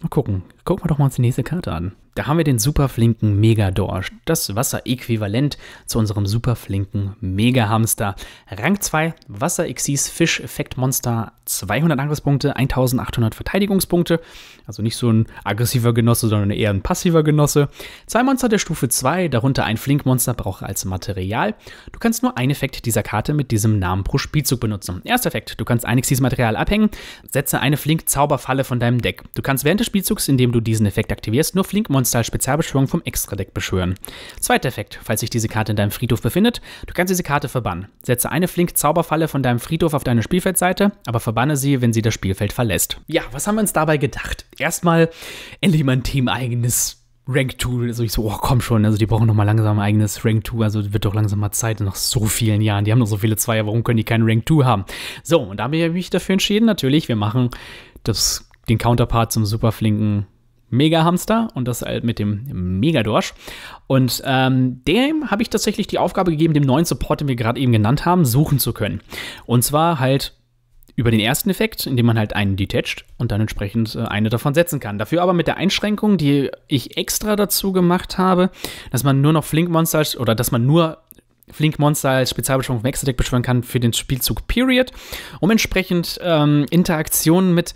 Mal gucken. Gucken wir doch mal uns die nächste Karte an. Da haben wir den superflinken Megadorsch, das Wasser-Äquivalent zu unserem superflinken Megahamster. Rang 2, Wasser Xyz Fisch Effekt Monster, 200 Angriffspunkte, 1800 Verteidigungspunkte. Also nicht so ein aggressiver Genosse, sondern eher ein passiver Genosse. Zwei Monster der Stufe 2, darunter ein Flinkmonster, brauche als Material. Du kannst nur einen Effekt dieser Karte mit diesem Namen pro Spielzug benutzen. Erster Effekt, du kannst ein Xyz Material abhängen, setze eine Flink Zauberfalle von deinem Deck. Du kannst während des Spielzugs, indem du diesen Effekt aktivierst, nur Flinkmonster als Spezialbeschwörung vom Extra-Deck beschwören. Zweiter Effekt, falls sich diese Karte in deinem Friedhof befindet, du kannst diese Karte verbannen. Setze eine Flink-Zauberfalle von deinem Friedhof auf deine Spielfeldseite, aber verbanne sie, wenn sie das Spielfeld verlässt. Ja, was haben wir uns dabei gedacht? Erstmal endlich mal ein teameigenes Rank 2, also ich so, oh komm schon, also die brauchen noch mal langsam ein eigenes Rank 2, also wird doch langsam mal Zeit nach so vielen Jahren. Die haben noch so viele Zweier, warum können die keinen Rank 2 haben? So, und da habe ich mich dafür entschieden, natürlich, wir machen das, den Counterpart zum super flinken Mega-Hamster und das halt mit dem Megadorsch. Und ähm, dem habe ich tatsächlich die Aufgabe gegeben, dem neuen Support, den wir gerade eben genannt haben, suchen zu können. Und zwar halt über den ersten Effekt, indem man halt einen detached und dann entsprechend äh, eine davon setzen kann. Dafür aber mit der Einschränkung, die ich extra dazu gemacht habe, dass man nur noch Flinkmonster oder dass man nur Flinkmonster als Spezialbeschwörung vom Extra-Deck beschwören kann für den Spielzug Period, um entsprechend ähm, Interaktionen mit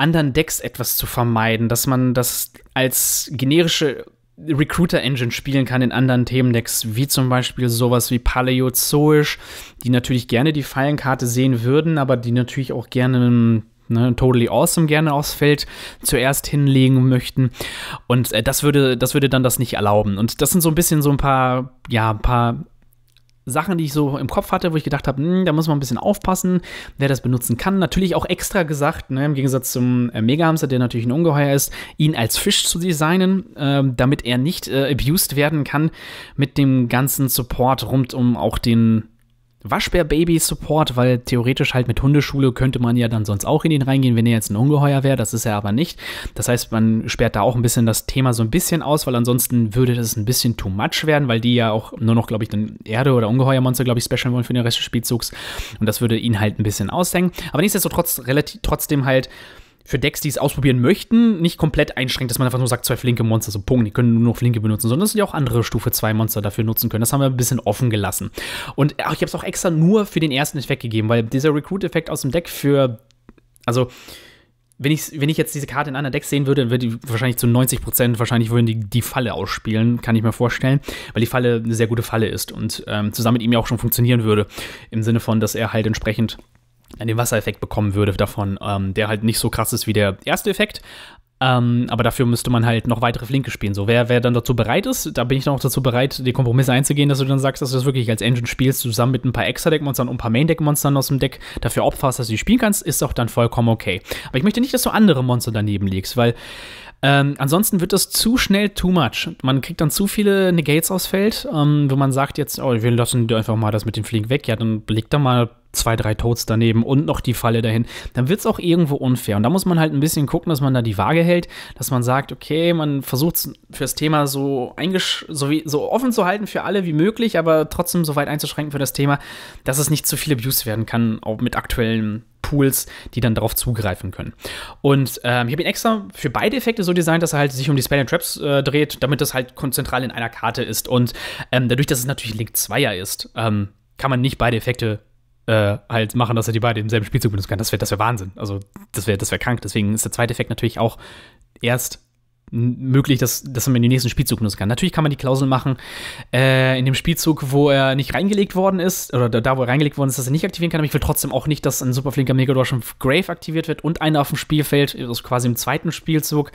anderen Decks etwas zu vermeiden, dass man das als generische Recruiter-Engine spielen kann in anderen Themendecks, wie zum Beispiel sowas wie Paläozoisch, die natürlich gerne die Fallenkarte sehen würden, aber die natürlich auch gerne ne, Totally Awesome gerne aufs Feld zuerst hinlegen möchten. Und äh, das, würde, das würde dann das nicht erlauben. Und das sind so ein bisschen so ein paar, ja, ein paar Sachen, die ich so im Kopf hatte, wo ich gedacht habe, hm, da muss man ein bisschen aufpassen, wer das benutzen kann. Natürlich auch extra gesagt, ne, im Gegensatz zum äh, Megahamster, der natürlich ein Ungeheuer ist, ihn als Fisch zu designen, äh, damit er nicht äh, abused werden kann mit dem ganzen Support rund um auch den Waschbär-Baby-Support, weil theoretisch halt mit Hundeschule könnte man ja dann sonst auch in ihn reingehen, wenn er jetzt ein Ungeheuer wäre. Das ist er aber nicht. Das heißt, man sperrt da auch ein bisschen das Thema so ein bisschen aus, weil ansonsten würde das ein bisschen too much werden, weil die ja auch nur noch, glaube ich, dann Erde- oder Ungeheuermonster, glaube ich, specialen wollen für den Rest des Spielzugs. Und das würde ihn halt ein bisschen aushängen. Aber nichtsdestotrotz relativ, trotzdem halt für Decks, die es ausprobieren möchten, nicht komplett einschränkt, dass man einfach nur sagt, zwei flinke Monster, so Punkt, die können nur noch flinke benutzen, sondern dass die auch andere Stufe 2 Monster dafür nutzen können. Das haben wir ein bisschen offen gelassen. Und ich habe es auch extra nur für den ersten Effekt gegeben, weil dieser Recruit-Effekt aus dem Deck für. Also. Wenn ich, wenn ich jetzt diese Karte in einer Deck sehen würde, dann würde die wahrscheinlich zu 90 Prozent, wahrscheinlich würden die die Falle ausspielen, kann ich mir vorstellen, weil die Falle eine sehr gute Falle ist und ähm, zusammen mit ihm ja auch schon funktionieren würde, im Sinne von, dass er halt entsprechend den Wassereffekt bekommen würde davon, ähm, der halt nicht so krass ist wie der erste Effekt. Ähm, aber dafür müsste man halt noch weitere Flinke spielen. So, wer, wer dann dazu bereit ist, da bin ich dann auch dazu bereit, die Kompromisse einzugehen, dass du dann sagst, dass du das wirklich als Engine spielst, zusammen mit ein paar Extra-Deck-Monstern und ein paar Main-Deck-Monstern aus dem Deck dafür opferst, dass du die spielen kannst, ist auch dann vollkommen okay. Aber ich möchte nicht, dass du andere Monster daneben legst, weil ähm, ansonsten wird das zu schnell too much. Man kriegt dann zu viele Negates aufs Feld, ähm, wenn man sagt jetzt, oh, wir lassen dir einfach mal das mit dem Flink weg, ja, dann legt da mal zwei, drei Toads daneben und noch die Falle dahin, dann wird es auch irgendwo unfair. Und da muss man halt ein bisschen gucken, dass man da die Waage hält, dass man sagt, okay, man versucht es fürs Thema so, so, wie, so offen zu halten für alle wie möglich, aber trotzdem so weit einzuschränken für das Thema, dass es nicht zu viel Abuse werden kann, auch mit aktuellen Pools, die dann darauf zugreifen können. Und ähm, ich habe ihn extra für beide Effekte so designt, dass er halt sich um die Spell Traps äh, dreht, damit das halt konzentral in einer Karte ist. Und ähm, dadurch, dass es natürlich Link 2er ist, ähm, kann man nicht beide Effekte äh, halt machen, dass er die beide im selben Spielzug benutzen kann. Das wäre das wär Wahnsinn. Also das wäre das wär krank. Deswegen ist der zweite Effekt natürlich auch erst möglich, dass, dass man in den nächsten Spielzug nutzen kann. Natürlich kann man die Klausel machen, äh, in dem Spielzug, wo er nicht reingelegt worden ist, oder da, wo er reingelegt worden ist, dass er nicht aktivieren kann, aber ich will trotzdem auch nicht, dass ein superflinker Megador schon Grave aktiviert wird und einer auf dem Spielfeld, also quasi im zweiten Spielzug,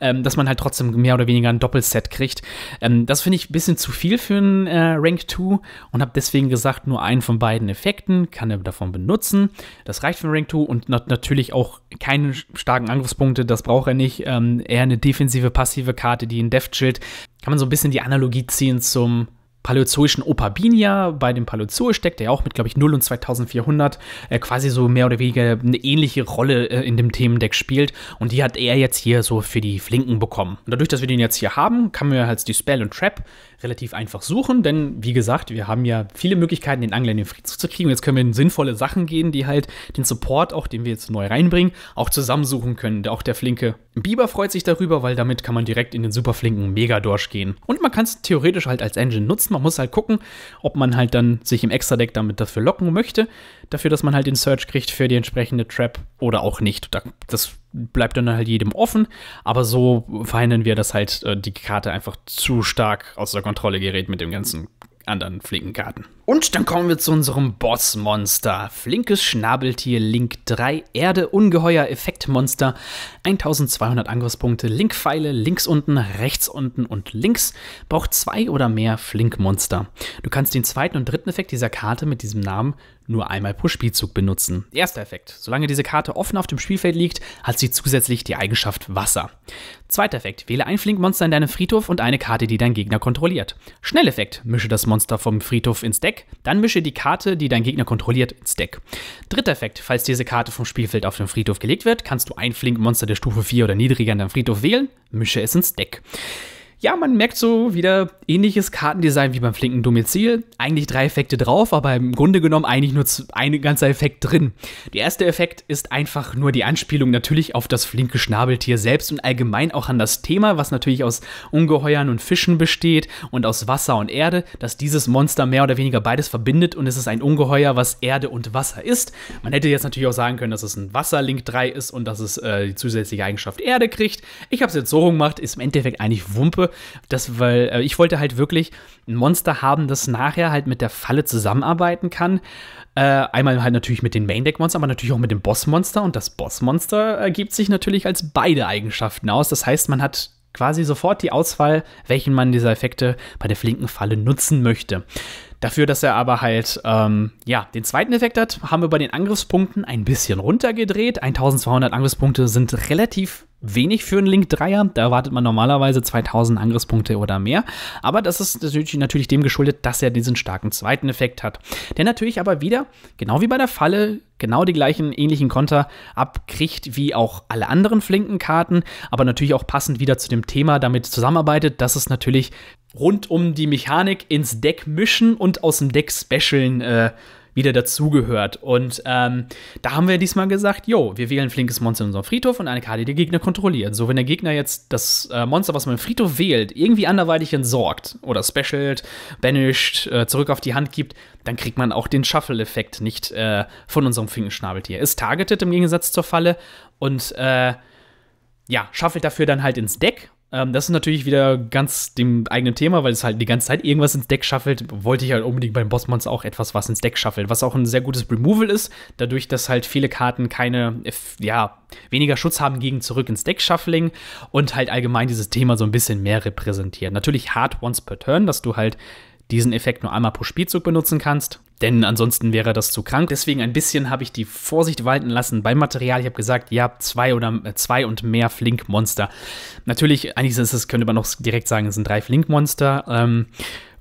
ähm, dass man halt trotzdem mehr oder weniger ein Doppelset kriegt. Ähm, das finde ich ein bisschen zu viel für einen äh, Rank 2 und habe deswegen gesagt, nur einen von beiden Effekten kann er davon benutzen. Das reicht für einen Rank 2 und nat natürlich auch keine starken Angriffspunkte, das braucht er nicht. Ähm, eher eine defensive offensive, passive Karte, die in Death Schild, kann man so ein bisschen die Analogie ziehen zum paläozoischen Opabinia. Bei dem Paläozoisch steckt der ja auch mit, glaube ich, 0 und 2400 äh, quasi so mehr oder weniger eine ähnliche Rolle äh, in dem Themendeck spielt. Und die hat er jetzt hier so für die Flinken bekommen. Und dadurch, dass wir den jetzt hier haben, kann man halt die Spell und Trap relativ einfach suchen, denn wie gesagt, wir haben ja viele Möglichkeiten, den Angler in den Frieden zu kriegen. Jetzt können wir in sinnvolle Sachen gehen, die halt den Support, auch den wir jetzt neu reinbringen, auch zusammensuchen können. Auch der flinke Biber freut sich darüber, weil damit kann man direkt in den superflinken Megadorsch gehen. Und man kann es theoretisch halt als Engine nutzen. Man muss halt gucken, ob man halt dann sich im Extra-Deck damit dafür locken möchte, dafür, dass man halt den Search kriegt für die entsprechende Trap oder auch nicht. Das bleibt dann halt jedem offen, aber so verhindern wir, dass halt äh, die Karte einfach zu stark außer Kontrolle gerät mit dem ganzen anderen flinken Karten. Und dann kommen wir zu unserem Bossmonster. Flinkes Schnabeltier Link 3, Erde, Ungeheuer, Effektmonster. 1200 Angriffspunkte, Linkpfeile, links unten, rechts unten und links. Braucht zwei oder mehr Flinkmonster. Du kannst den zweiten und dritten Effekt dieser Karte mit diesem Namen nur einmal pro Spielzug benutzen. Erster Effekt. Solange diese Karte offen auf dem Spielfeld liegt, hat sie zusätzlich die Eigenschaft Wasser. Zweiter Effekt. Wähle ein Flinkmonster in deinem Friedhof und eine Karte, die dein Gegner kontrolliert. Schnelleffekt. Mische das Monster vom Friedhof ins Deck Deck. Dann mische die Karte, die dein Gegner kontrolliert, ins Deck. Dritter Effekt, falls diese Karte vom Spielfeld auf den Friedhof gelegt wird, kannst du ein Flinkmonster der Stufe 4 oder niedriger in deinem Friedhof wählen, mische es ins Deck. Ja, man merkt so wieder ähnliches Kartendesign wie beim flinken Domizil. Eigentlich drei Effekte drauf, aber im Grunde genommen eigentlich nur ein ganzer Effekt drin. Der erste Effekt ist einfach nur die Anspielung natürlich auf das flinke Schnabeltier selbst und allgemein auch an das Thema, was natürlich aus Ungeheuern und Fischen besteht und aus Wasser und Erde, dass dieses Monster mehr oder weniger beides verbindet und es ist ein Ungeheuer, was Erde und Wasser ist. Man hätte jetzt natürlich auch sagen können, dass es ein Wasserlink 3 ist und dass es äh, die zusätzliche Eigenschaft Erde kriegt. Ich habe es jetzt so rum gemacht, ist im Endeffekt eigentlich Wumpe das, weil äh, ich wollte halt wirklich ein Monster haben, das nachher halt mit der Falle zusammenarbeiten kann. Äh, einmal halt natürlich mit den Main Deck Monster, aber natürlich auch mit dem Boss Monster. Und das Boss Monster ergibt sich natürlich als beide Eigenschaften aus. Das heißt, man hat quasi sofort die Auswahl, welchen man dieser Effekte bei der flinken Falle nutzen möchte. Dafür, dass er aber halt, ähm, ja, den zweiten Effekt hat, haben wir bei den Angriffspunkten ein bisschen runtergedreht. 1200 Angriffspunkte sind relativ wenig für einen Link 3er. Da erwartet man normalerweise 2000 Angriffspunkte oder mehr. Aber das ist natürlich dem geschuldet, dass er diesen starken zweiten Effekt hat. Der natürlich aber wieder, genau wie bei der Falle, genau die gleichen ähnlichen Konter abkriegt wie auch alle anderen flinken Karten, aber natürlich auch passend wieder zu dem Thema damit zusammenarbeitet, dass es natürlich rund um die Mechanik ins Deck mischen und aus dem Deck specialen äh, wieder dazugehört. Und ähm, da haben wir diesmal gesagt, jo, wir wählen ein flinkes Monster in unserem Friedhof und eine Karte, die der Gegner kontrolliert. So, wenn der Gegner jetzt das äh, Monster, was man im Friedhof wählt, irgendwie anderweitig entsorgt oder specialt, banished, äh, zurück auf die Hand gibt, dann kriegt man auch den Shuffle-Effekt nicht äh, von unserem Finkenschnabeltier. Ist targeted im Gegensatz zur Falle und äh, ja, shuffelt dafür dann halt ins Deck ähm, das ist natürlich wieder ganz dem eigenen Thema, weil es halt die ganze Zeit irgendwas ins Deck schaffelt. Wollte ich halt unbedingt beim Bossmons auch etwas, was ins Deck schaffelt, was auch ein sehr gutes Removal ist, dadurch, dass halt viele Karten keine, ja, weniger Schutz haben gegen zurück ins Deck Shuffling und halt allgemein dieses Thema so ein bisschen mehr repräsentieren. Natürlich hard once per turn, dass du halt diesen Effekt nur einmal pro Spielzug benutzen kannst. Denn ansonsten wäre das zu krank. Deswegen ein bisschen habe ich die Vorsicht walten lassen beim Material. Ich habe gesagt, ihr habt zwei oder äh, zwei und mehr Flinkmonster. Natürlich, eigentlich ist es, könnte man auch direkt sagen, es sind drei Flinkmonster. Ähm,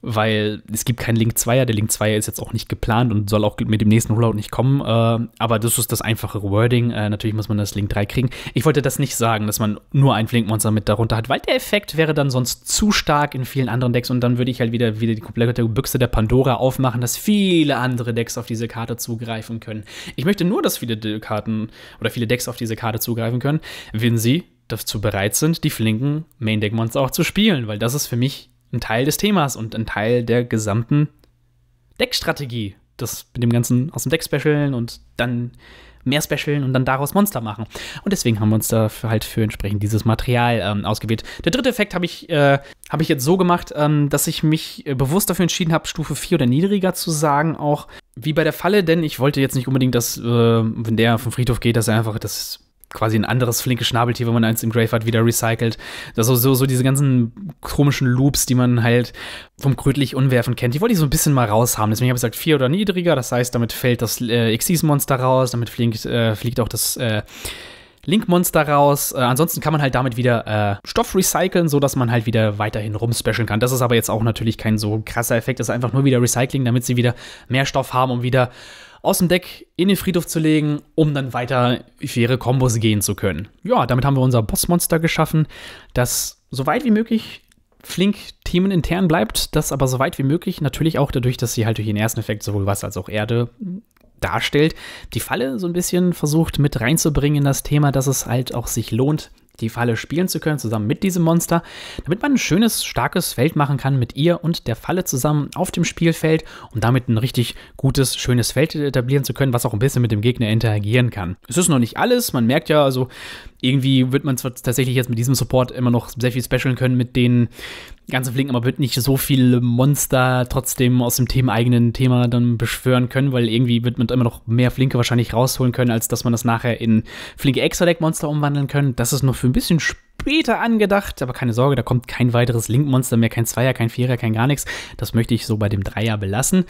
weil es gibt keinen Link 2er. Der Link 2er ist jetzt auch nicht geplant und soll auch mit dem nächsten Rollout nicht kommen. Äh, aber das ist das einfache Wording. Äh, natürlich muss man das Link 3 kriegen. Ich wollte das nicht sagen, dass man nur ein Flinkmonster mit darunter hat, weil der Effekt wäre dann sonst zu stark in vielen anderen Decks und dann würde ich halt wieder, wieder die komplette Büchse der Pandora aufmachen, dass viele andere Decks auf diese Karte zugreifen können. Ich möchte nur, dass viele Karten oder viele Decks auf diese Karte zugreifen können, wenn sie dazu bereit sind, die flinken Main-Deck-Monster auch zu spielen, weil das ist für mich ein Teil des Themas und ein Teil der gesamten Deckstrategie. Das mit dem ganzen aus dem Deck specialen und dann mehr specialen und dann daraus Monster machen. Und deswegen haben wir uns dafür halt für entsprechend dieses Material ähm, ausgewählt. Der dritte Effekt habe ich, äh, hab ich jetzt so gemacht, ähm, dass ich mich äh, bewusst dafür entschieden habe, Stufe 4 oder niedriger zu sagen, auch wie bei der Falle, denn ich wollte jetzt nicht unbedingt, dass, äh, wenn der vom Friedhof geht, dass er einfach das quasi ein anderes flinkes Schnabeltier, wenn man eins im Grave hat, wieder recycelt. Das so, so, so diese ganzen komischen Loops, die man halt vom Krötlich Unwerfen kennt, die wollte ich so ein bisschen mal raushaben. Deswegen habe ich gesagt, vier oder niedriger. Das heißt, damit fällt das äh, Xyz-Monster raus, damit fliegt, äh, fliegt auch das äh, Link-Monster raus. Äh, ansonsten kann man halt damit wieder äh, Stoff recyceln, sodass man halt wieder weiterhin rumspecialen kann. Das ist aber jetzt auch natürlich kein so krasser Effekt. Das ist einfach nur wieder Recycling, damit sie wieder mehr Stoff haben, um wieder aus dem Deck in den Friedhof zu legen, um dann weiter für ihre Kombos gehen zu können. Ja, damit haben wir unser Bossmonster geschaffen, das so weit wie möglich flink themenintern bleibt, das aber so weit wie möglich natürlich auch dadurch, dass sie halt durch den ersten Effekt sowohl Wasser als auch Erde darstellt, die Falle so ein bisschen versucht mit reinzubringen in das Thema, dass es halt auch sich lohnt, die Falle spielen zu können, zusammen mit diesem Monster, damit man ein schönes, starkes Feld machen kann mit ihr und der Falle zusammen auf dem Spielfeld, um damit ein richtig gutes, schönes Feld etablieren zu können, was auch ein bisschen mit dem Gegner interagieren kann. Es ist noch nicht alles, man merkt ja, also irgendwie wird man zwar tatsächlich jetzt mit diesem Support immer noch sehr viel specialen können mit den ganzen Flinken, aber wird nicht so viele Monster trotzdem aus dem Thema, eigenen Thema dann beschwören können, weil irgendwie wird man immer noch mehr Flinke wahrscheinlich rausholen können, als dass man das nachher in flinke Extra-Deck-Monster umwandeln können. Das ist nur für ein bisschen später später angedacht, aber keine Sorge, da kommt kein weiteres Link-Monster mehr, kein Zweier, kein Vierer, kein gar nichts. Das möchte ich so bei dem Dreier belassen.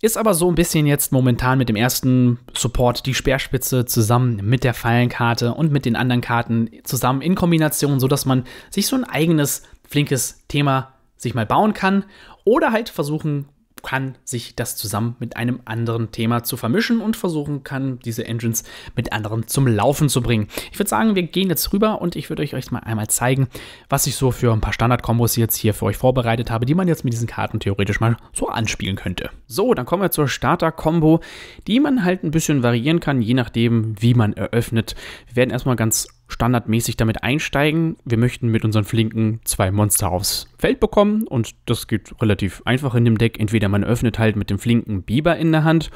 Ist aber so ein bisschen jetzt momentan mit dem ersten Support die Speerspitze zusammen mit der Fallenkarte und mit den anderen Karten zusammen in Kombination, sodass man sich so ein eigenes, flinkes Thema sich mal bauen kann oder halt versuchen, kann sich das zusammen mit einem anderen Thema zu vermischen und versuchen kann, diese Engines mit anderen zum Laufen zu bringen. Ich würde sagen, wir gehen jetzt rüber und ich würde euch euch mal einmal zeigen, was ich so für ein paar Standard-Kombos jetzt hier für euch vorbereitet habe, die man jetzt mit diesen Karten theoretisch mal so anspielen könnte. So, dann kommen wir zur Starter-Kombo, die man halt ein bisschen variieren kann, je nachdem, wie man eröffnet. Wir werden erstmal ganz standardmäßig damit einsteigen. Wir möchten mit unseren Flinken zwei Monster aufs Feld bekommen und das geht relativ einfach in dem Deck. Entweder man öffnet halt mit dem Flinken Biber in der Hand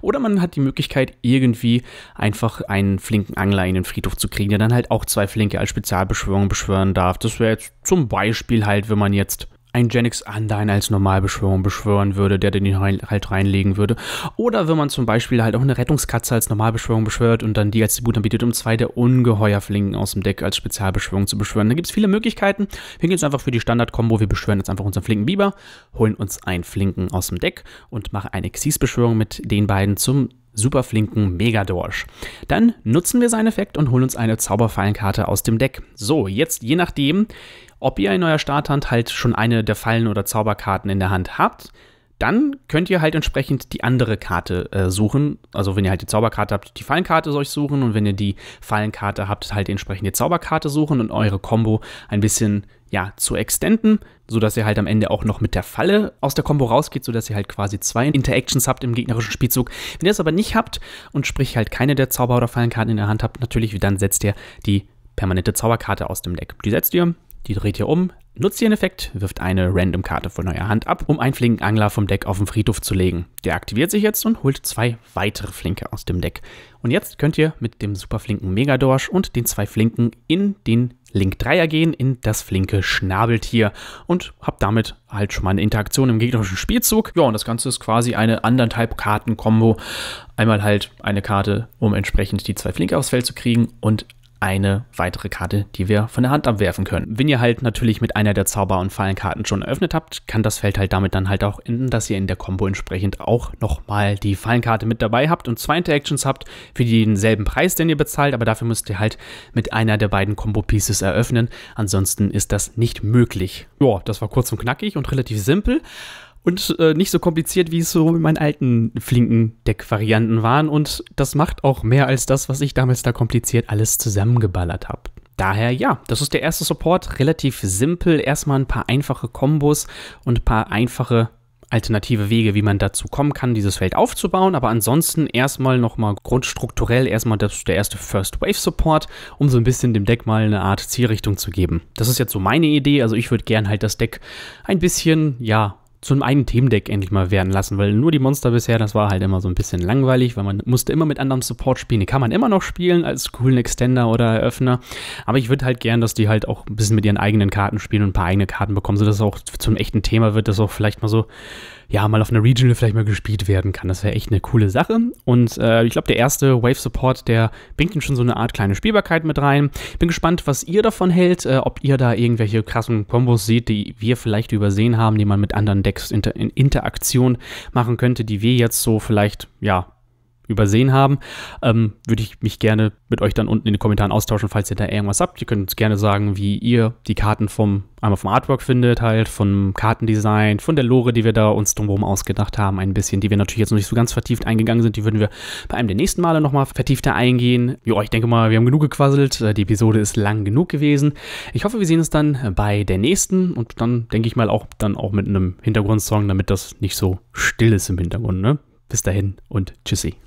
oder man hat die Möglichkeit irgendwie einfach einen flinken Angler in den Friedhof zu kriegen, der dann halt auch zwei Flinke als Spezialbeschwörung beschwören darf. Das wäre jetzt zum Beispiel halt, wenn man jetzt ein Genix Undyne als Normalbeschwörung beschwören würde, der den halt reinlegen würde. Oder wenn man zum Beispiel halt auch eine Rettungskatze als Normalbeschwörung beschwört und dann die als Tribut anbietet, um zwei der Ungeheuerflingen aus dem Deck als Spezialbeschwörung zu beschwören. Da gibt es viele Möglichkeiten. Wir gehen jetzt einfach für die Standard-Kombo. Wir beschwören jetzt einfach unseren flinken Biber, holen uns einen Flinken aus dem Deck und machen eine Xyz-Beschwörung mit den beiden zum superflinken Megadorsch. Dann nutzen wir seinen Effekt und holen uns eine Zauberfallenkarte aus dem Deck. So, jetzt je nachdem, ob ihr in neuer Starthand halt schon eine der Fallen oder Zauberkarten in der Hand habt, dann könnt ihr halt entsprechend die andere Karte äh, suchen. Also wenn ihr halt die Zauberkarte habt, die Fallenkarte soll ich suchen und wenn ihr die Fallenkarte habt, halt entsprechend die Zauberkarte suchen und eure Combo ein bisschen ja, zu extenden, sodass ihr halt am Ende auch noch mit der Falle aus der Combo rausgeht, sodass ihr halt quasi zwei Interactions habt im gegnerischen Spielzug. Wenn ihr das aber nicht habt und sprich halt keine der Zauber- oder Fallenkarten in der Hand habt, natürlich, dann setzt ihr die permanente Zauberkarte aus dem Deck. Die setzt ihr, die dreht ihr um, nutzt ihren Effekt, wirft eine Random-Karte von eurer Hand ab, um einen flinken Angler vom Deck auf den Friedhof zu legen. Der aktiviert sich jetzt und holt zwei weitere Flinke aus dem Deck. Und jetzt könnt ihr mit dem super flinken Megadorsch und den zwei Flinken in den Link 3er gehen, in das flinke Schnabeltier und habt damit halt schon mal eine Interaktion im gegnerischen Spielzug. Ja, und das Ganze ist quasi eine anderthalb Karten-Kombo. Einmal halt eine Karte, um entsprechend die zwei Flinke aufs Feld zu kriegen und eine weitere Karte, die wir von der Hand abwerfen können. Wenn ihr halt natürlich mit einer der Zauber- und Fallenkarten schon eröffnet habt, kann das Feld halt damit dann halt auch enden, dass ihr in der Combo entsprechend auch nochmal die Fallenkarte mit dabei habt und zwei Interactions habt für denselben Preis, den ihr bezahlt, aber dafür müsst ihr halt mit einer der beiden Combo-Pieces eröffnen. Ansonsten ist das nicht möglich. Joa, das war kurz und knackig und relativ simpel und äh, nicht so kompliziert, wie es so in meinen alten flinken Deck-Varianten waren. Und das macht auch mehr als das, was ich damals da kompliziert alles zusammengeballert habe. Daher ja, das ist der erste Support, relativ simpel, erstmal ein paar einfache Kombos und ein paar einfache alternative Wege, wie man dazu kommen kann, dieses Feld aufzubauen. Aber ansonsten erstmal nochmal grundstrukturell erstmal das, der erste First Wave Support, um so ein bisschen dem Deck mal eine Art Zielrichtung zu geben. Das ist jetzt so meine Idee. Also ich würde gern halt das Deck ein bisschen, ja, zu einem eigenen Themendeck endlich mal werden lassen, weil nur die Monster bisher, das war halt immer so ein bisschen langweilig, weil man musste immer mit anderem Support spielen. Die kann man immer noch spielen als coolen Extender oder Eröffner, aber ich würde halt gern, dass die halt auch ein bisschen mit ihren eigenen Karten spielen und ein paar eigene Karten bekommen, sodass es auch zum echten Thema wird, dass auch vielleicht mal so ja, mal auf einer Regional vielleicht mal gespielt werden kann. Das wäre echt eine coole Sache. Und äh, ich glaube, der erste Wave Support, der bringt schon so eine Art kleine Spielbarkeit mit rein. Bin gespannt, was ihr davon hält, äh, ob ihr da irgendwelche krassen Kombos seht, die wir vielleicht übersehen haben, die man mit anderen Decks in, in Interaktion machen könnte, die wir jetzt so vielleicht, ja, übersehen haben, ähm, würde ich mich gerne mit euch dann unten in den Kommentaren austauschen, falls ihr da irgendwas habt. Ihr könnt uns gerne sagen, wie ihr die Karten vom, einmal vom Artwork findet, halt, vom Kartendesign, von der Lore, die wir da uns drumherum ausgedacht haben, ein bisschen, die wir natürlich jetzt noch nicht so ganz vertieft eingegangen sind. Die würden wir bei einem der nächsten Male nochmal vertiefter eingehen. Jo, ich denke mal, wir haben genug gequasselt. Äh, die Episode ist lang genug gewesen. Ich hoffe, wir sehen uns dann äh, bei der nächsten und dann denke ich mal auch dann auch mit einem Hintergrundsong, damit das nicht so still ist im Hintergrund, ne? Bis dahin und tschüssi.